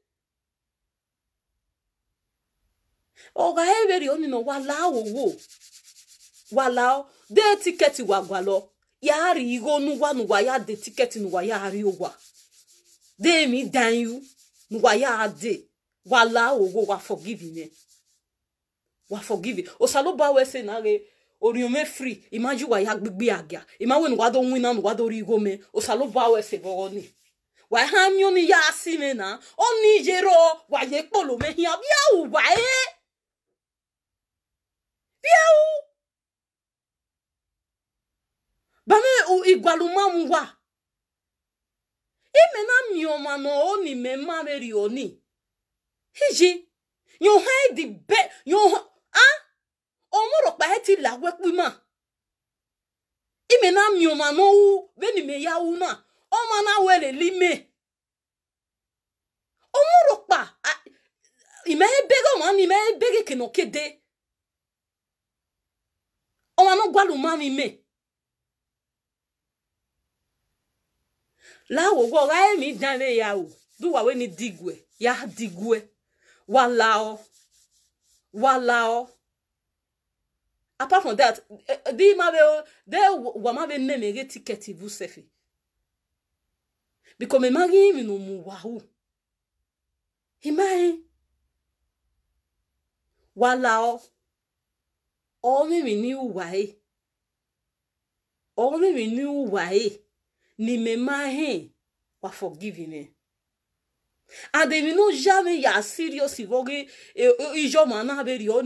okaheveri onino walao wo walao de tiketi wagwalo yari igho n'ụwa n'ụwa ya de tiketi n'ụwa ya arị ụgwa demi danyu n'ụwa ya ade walao wo wa forgiving wa forgiving osaloba wee sị na ghe oriome free imaji wa ya gbigbi agia imawe nugwado nwina nugwado rigo me osaloba wee sị bọrọ ni wàá hàn mí ó ní yá sí mi náà ó ní ìjẹ́rọ wàyé pọ̀ lómi hìyàn bí àwùwà ẹ́. piau bame igwaluma ngwa ime na mioma na oni me mareri oni hiji yo he di be yo a omoro pa heti la wepima ime na mioma no u veni me ya una o mana wele lime omoro pa ime ebege o ma ime ebege kenokede ọnwanụgwarumamime láwòwọ́ ra ẹ̀mí dánlé ya o we ni digwe ya digwe wà láọ́ wà láọ́ apart from that di ma be de wa ma be neme ge ticket bu sefi because me ma ge mi no mu wa o imai wà láọ́. omimi ni uwai omimi ni wa forgive me and if you no jame you are serious ivoge ijo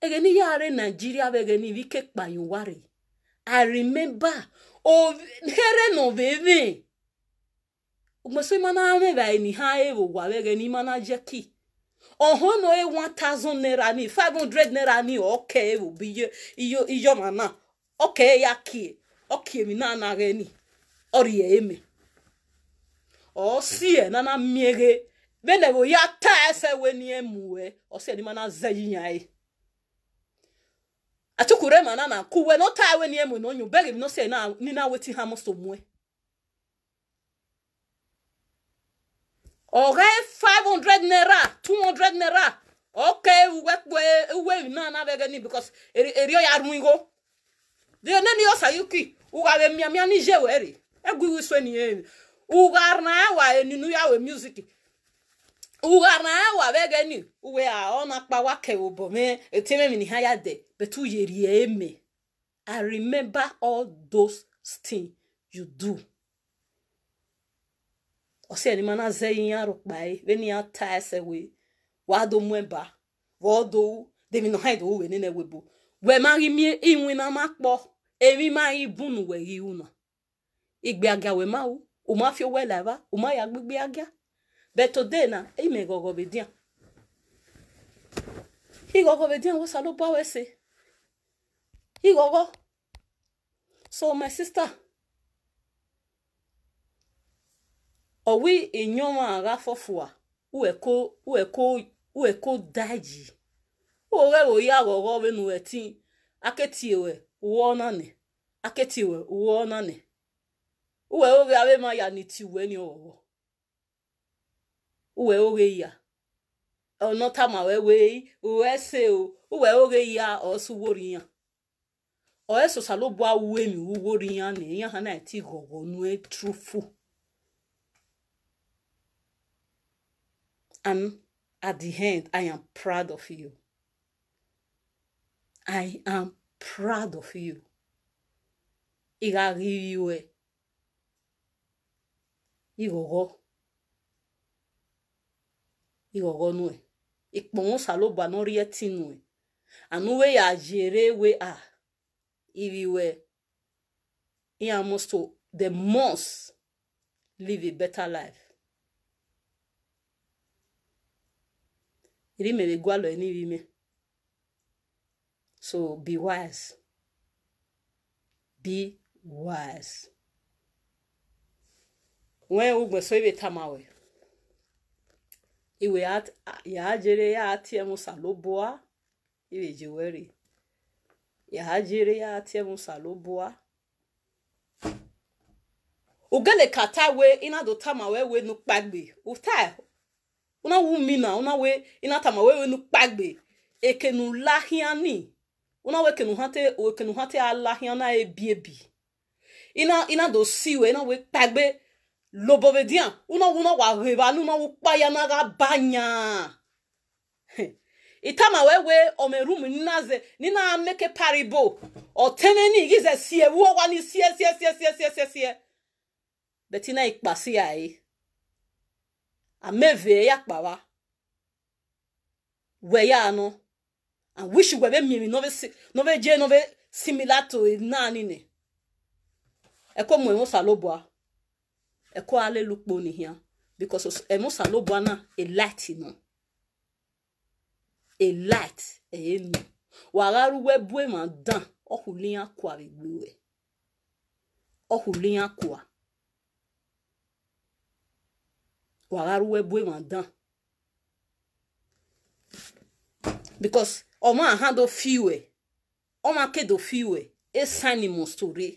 egeni yare Nigeria begeni vike kpayun ware I oh, here jeki ọhụrụ onwe 1000 naira ni 500 naira ni ọkẹ obi iye iye iyọma na ya kie ọkẹ mi na anaghị ni ọrịa eme ọsi na nana mmiri bene wo ya taa ẹsẹ we ni emu ẹ ọsi ẹni ma na zẹ yiyan ẹ na na kuwe n'ọta ẹwẹ ni emu n'onyo bẹrẹ mi n'ọsi ẹ nina weti ha mọ so mu ọ̀rẹ́ five hundred naira two hundred naira ọ̀kẹ́ uwekpe uwe náà n'abẹ́gẹ́ ni because eri eri ya arun igo de ne ni ọ̀sà yuki uwa we miamia ni jewe eri egwu iwu swe ni e. eri uwa na wa eninu ya we music uwa na wa bẹ́gẹ́ ni uwe a ọ̀nà kpa wa kẹ ụbọ me etime mi ni ha ya de betu yeri eme i remember all those things you do osieni mana ze yaro kpai e, veni ya ta ese we wa do mueba wa do de mi no hai e do we ne we bo we ma ri mi e, inwi na ma po emi ma ri bunu we ri una igbe aga we ma u o ma fi we la va o ma ya gbigbe aga but today na e me gogo be dia i gogo be lo ba we se i so my sister owi inyowa ga fofua uweko uweko uweko daji uwe wo ya gogo ọrụ nu e aketiwe uwo nane aketiwe uwo nane uwe oge awe ma ya ni ti we ni owo uwe oge ya ona ma we we uwe se o uwe oge ya osuwori ya o e bua uwe mi uwori ya ya ha na eti gogo nu etrufu And at the end, I am proud of you. I am proud of you. Ìràríwẹ̀ ìrọ̀rọ̀ ìrọ̀rọ̀ nù ẹ̀ ìpọ̀n sàlóbà náà rí ẹ̀ tì nù ẹ̀ ànúwẹ̀ yà jèrè wẹ̀ à must to the must live a better life. mere rimewegwalo n'ime so be wise be wise nwee ugwe so ibetamawe iwe ya ya jere yaajere yaatie ya loboa iwejewere yaajere yaatie musa loboa ugele kata we inado tamawe we kpagbe utai una wu mi na una we ina tama we we nu kpagbe ekenu lahiani una we kenu hate o kenu hate alahiana ebi ebi ina ina do si we ina we kpagbe lobo be dian una wu na wa reba nu na wu kpaya na ga banya itama we we omerumu ninaze nina meke paribo oteneni gize sie wo wa ni sie si sie si sie si sie betina ikpasi ayi amevie ya kpawa wee ya anụ a wish webe mmiri nove je nove similar to naanị ne ekwe mụ emusalobua ekwe alelukpo n'ihia because emusalobua na a light nọ a light eyenu wagharu webue ma dan ọhụliya kwa regbuwe ọhụliya kwa wagaruwe bwe mandan because ọmọ ahan do fiwe ọmọ ake do fiwe e sani mostore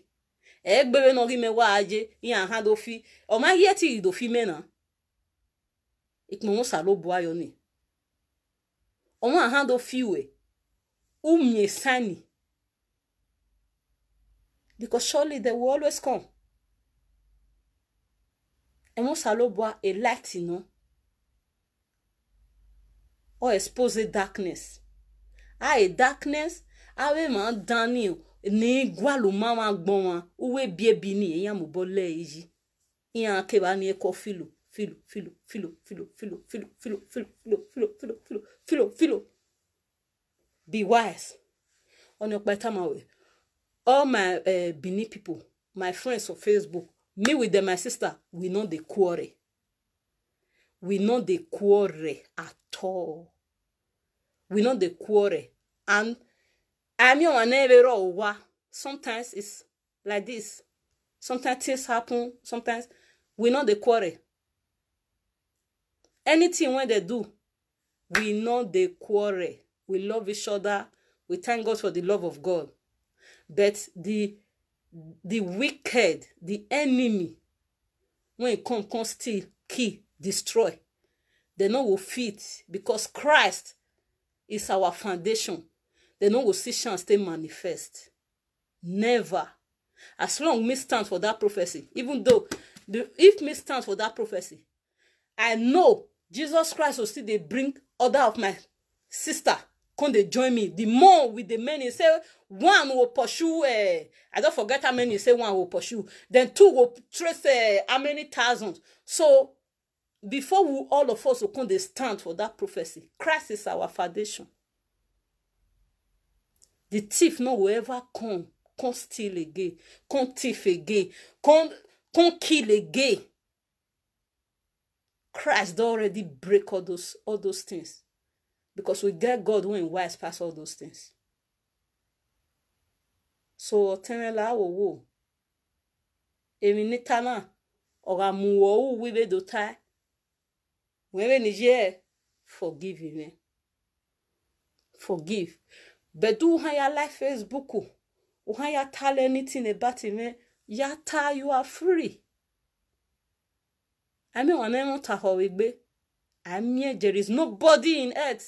egbere no ri mewa aje ihe ahan do fi ọmọ ahịa ti do fi mena ikpọnwụ salo bu ayo ni ọmọ ahan do fiwe umye sani because surely they will always come enwesalobua a light no or expose darkness a a darkness awe ma dani ni gwalu mama gbọn wa uwe biebi ni eyan mo bolle eji. iyan akeba ni ẹkọ filo filo filo filo filo filo filo filo filo filo filo filo filo filo filo be wise ọ̀nà pẹ̀tàmáwé all my uh, benin people my friends on facebook me with them, my sister we no dey quarrel we no dey quarrel at all we no dey quarrel and I mean, ami on every owa sometimes it's like this sometimes things happen sometimes we no dey quarrel anything wey dem do we no dey quarrel we love each other we thank god for the love of god but the the wicked the enemy when e come come steal kill destroy They no go fit because christ is our foundation They no go see chance take manifest never as long me stand for that prophecy even though the, if me stand for that prophecy i know jesus christ go still dey bring other of my sister come dey join me the more with the many say one will pursue uh, i don forget how many say one will pursue then two will trace uh, how many thousands so before we all of us go come dey stand for that prophesy christ is our foundation the thief no go ever come come steal again come thief again come come kill again christ don already break all those all those things because we get God when wise pass all those things. So ọ̀tẹ́rẹ́ la wò wò èmi níta náà ọ̀rọ̀ àmùwọ̀ òwú wíwédo tá wẹ́rẹ́ nìyẹ́ forgive me forgive bẹ̀dú wọ́n ya like Facebook wọ́n ya tell anything about me ya ta you are free àmì wọn náà ń ta ọ̀rọ̀ gbé àmì there is nobody in earth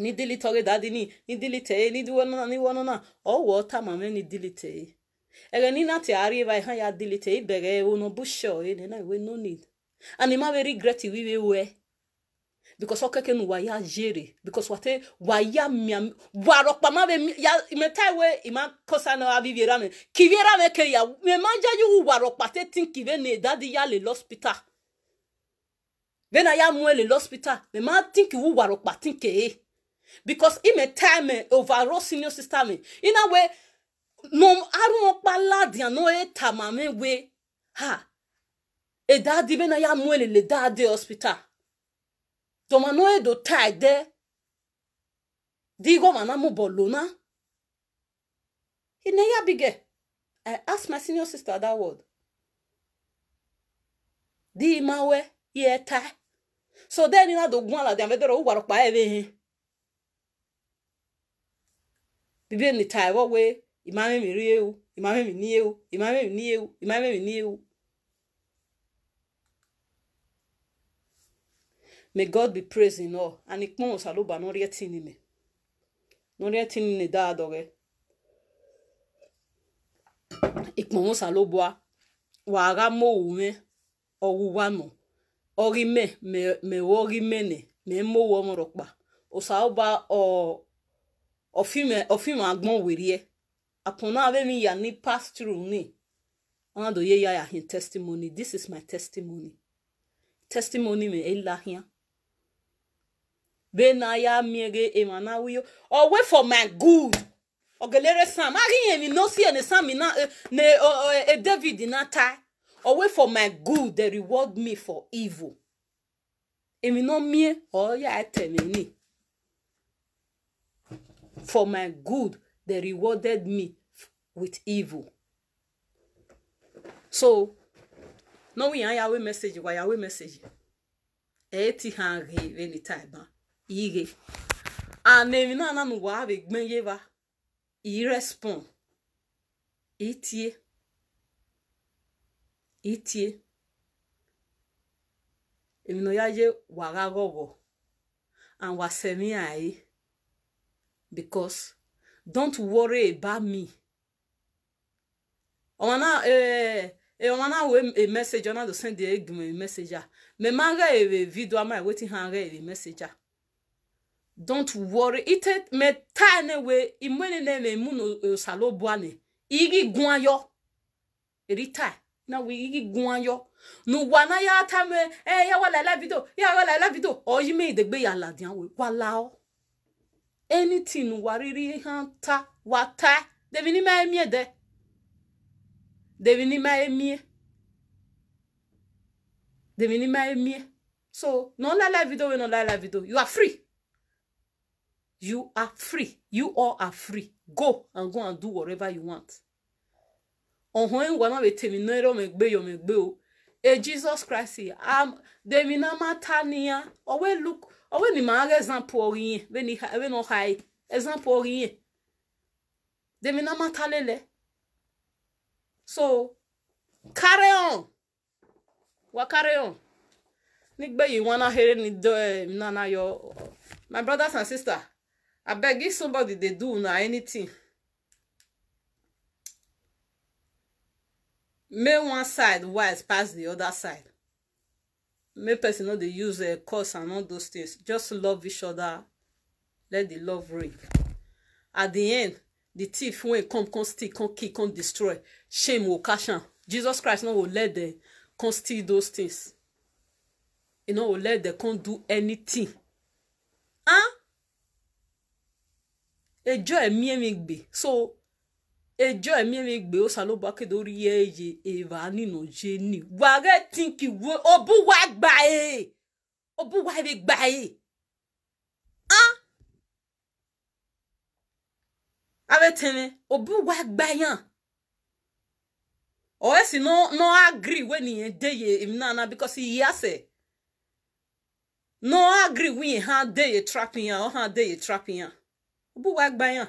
nidilitore dadini nidiliteye niwonona owo tamame nidiliteye ere nina te arriva ihan ya dilite ibere ono busho ene na we no need and ima we regret we we we because okeke nu waya jere because wate waya mia waro pama we ya imeta we ima kosa na aviviera ne kiviera we ke ya me manja yu waro pate tin kive ne dadi ya le hospital Vena ya muele l'hospital, me ma tinki wu waro pa tinke e. Eh. because ime time eh, overall senior sister me ina we no arun pala dia no e tamame we ha e dadi be na ya elele le dadi hospital to ma no e do e ma de digo mana mu bolona ine ya bige i ask my senior sister that word di mawe ye tai so then ina do gwan la dia me dero waro pa e be hin bibie ni taa ɛwɔ wee imame mi ri ewu imame mi ni ewu imame mi ni ewu imame mi ni ewu. May God be praised in all. And ikpon osaloba n'ori eti nime. N'ori eti nime daa dɔgɛ. Ikpon osaloba wàhálà mòwù mɛ ɔwùwà nù ɔrí mɛ mɛ wɔrí mɛ nɛ mɛ mòwù ɔmɔrɔkpa osaloba ɔɔ ọfim agbọn were ye apona abemi ya ni pass through ni ando ye ya ya hin testimony this is my testimony testimony me elahia be na ya miege emana wiyo or wait for my good ogelere sam agiye mi no see ene sam na ne e david na tai or wait for my good they reward me for evil èmi náà mí ọ yà á tẹ̀lé ni for my good they rewarded me with evil so knowing we yan yawe message wa yawe message eti han re time, ni taiba ire and emi na na nu wa be gben ye ba i respond itie itie emi no ya ye wa gagogo and wa semi aye because don't worry about me ọmọ náà ee eh, eh, ọmọ a message ọ do send the gum a message a mmemme agha ere video ama a wetin ha agha ere message Ah, don't worry ite me taa ne we imwene ne me mu no eh, salo buane igi gun ayọ eri taa na we igi gun ayọ nu wa na ya ta me eh ya wala la video ya wala la video oyi me idegbe ya ladian we wala o anything wariri ihe nta wata devinima emie de devinima emie devinima emie so no la la video no la la video you are free you are free you all are free go and go and do whatever you want ọ̀hún ẹ̀ ń wà náà wẹ̀ tèmi náà ẹ̀rọ mẹ̀gbẹ́ yọ̀ mẹ̀gbẹ́ o e jesus christ am devinama taniya always look owe ni ma example oriyin we ni we no high example oriyin de mi na mata lele so carry on wa carry on nígbẹ́ yìí wọ́n náà here ni do na na your my brothers and sisters abeg if somebody dey do na anything make one side wise pass the other side make person no dey use uh, curse and all those things just love each other let the love reign at the end the thief wey come come steal come kill come destroy shame go catch am jesus christ no go let dem come steal those things he no go let dem come do anything ah ejo emi emi gbe so ejo emiere gbe osalobakedori ya eje evani no jeni ware tinki wo obuwa gba e obuwa ebe gba e ah abetene obuwa gba yan o else no no agree when he dey him nana because he yase no agree when ha hand dey trapping ya o ha dey trapping yan obuwa gba yan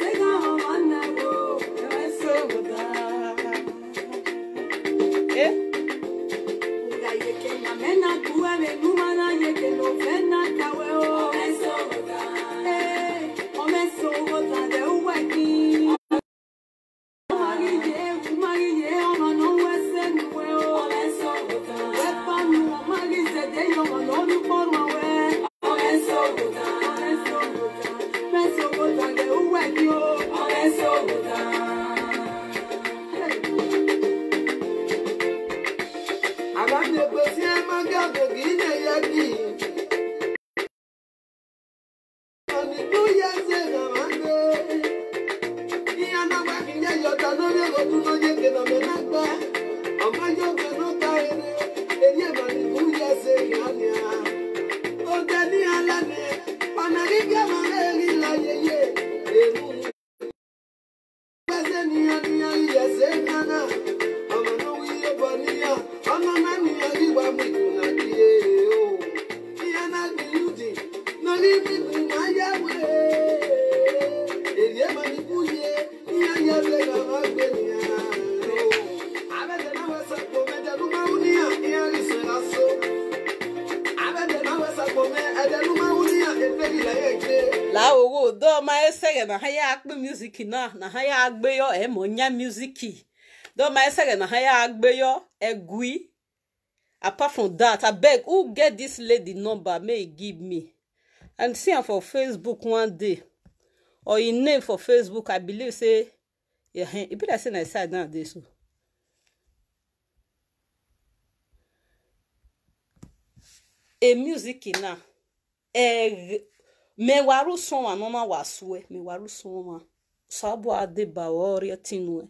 Yes, muziki na na ha ya agbeyo emonya muziki do ma esere na ha ya agbeyo gui. apart from that I beg who get this lady number may e give me and see am for facebook one day or im name for facebook i believe say e be like say na e now this. o. e music na e eh, me waru mewaru e me waru mewaru sunwa. Sabo adeba ọrịa tinue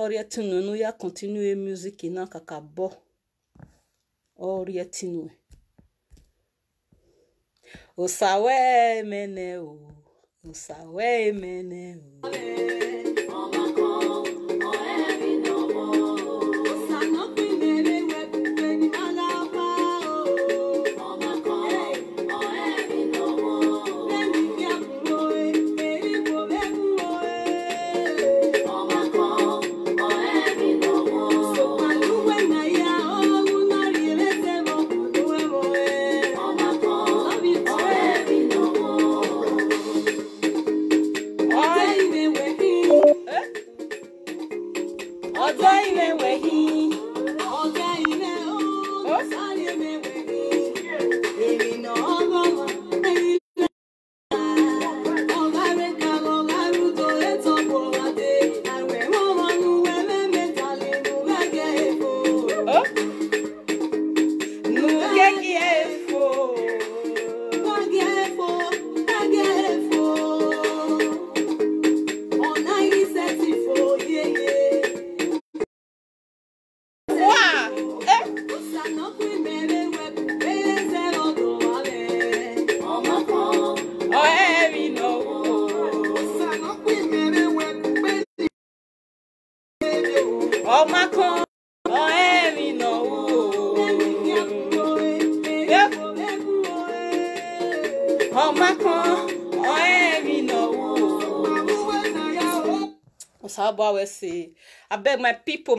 ọrịa tinue nu ya continue music na kaka bọ ọrịa tinue osawe emene o osawe emene o.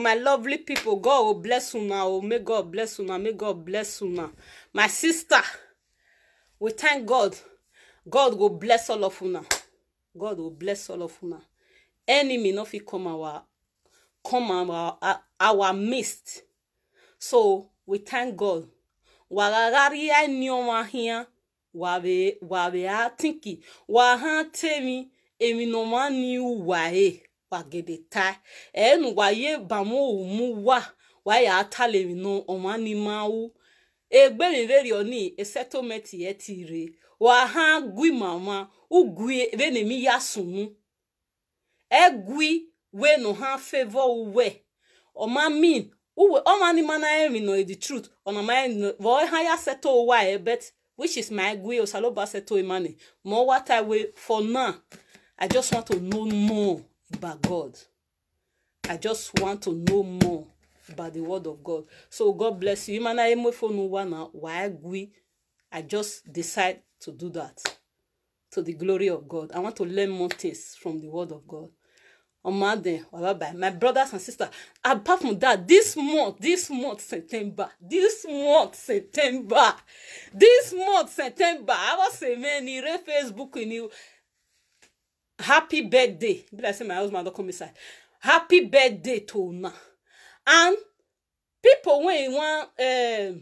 my lovely people god will bless una oh may god bless you now. may god bless you now. my sister we thank god god will bless all of you now. god will bless all of you now. enemy no fit come our come our our midst so we thank god warararia enioma here. wabe wabe atiki wahantemi emi no ma ni uwa e. gbàgede ta ẹnu wáyé bàmú òmù wà wáyà átàlẹ̀mínú ọ̀mà ni máa wú egberinreri ọ̀nì esetometi ẹ̀ ti re wàhá gui màmá ugui venemi ya sùnmù egui wenu ha favour uwe ọ̀mà mean uwe ọ̀mà ni mana ẹ̀rìn e nọ the truth ọ̀nà mà wọ́n ha ya settle uwa ẹ̀ e, bet which is my gui osaloba settle imani mọ̀ wá ta we for now i just want to know more. by God. I just want to know more about the word of God. So God bless you. Imana emefonu wana waagwi. I just decide to do that to the glory of God. I want to learn more things from the word of God. Omade, Wababai, my brothers and sisters. Apart from that, this month, this month, September, this month, September, this month, September, I was a man in Facebook in you happy birthday be like say my husband don come inside happy birthday to una and people wey wan uh,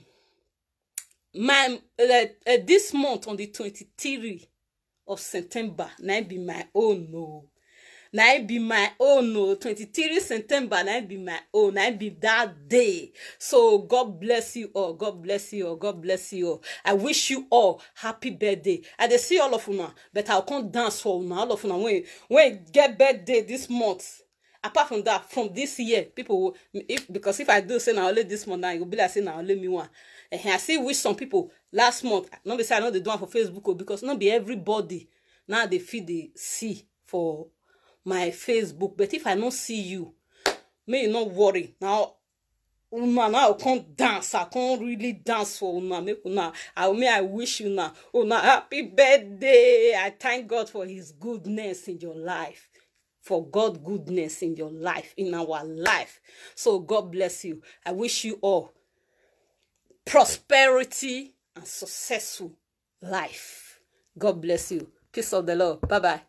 my uh, uh, this month on the twenty-three of september na be my own o. No na it be my own o oh, twenty-three september na it be my own na it be that day so god bless you all god bless you all god bless you all i wish you all happy birthday i dey see all of una but i come dance for una all of una when when get birthday this month apart from that from this year people if because if i do say na only this month now e go be like say na only me one uh, i still wish some people last month no be say i no dey do am for facebook o oh, because no be everybody now dey fit dey see for my facebook but if i no see you may you no worry now una now i come dance i come really dance for una make una i may i wish una una happy birthday i thank god for his goodness in your life for god goodness in your life in our life so god bless you i wish you all prosperity and successful life god bless you peace of the lord bye bye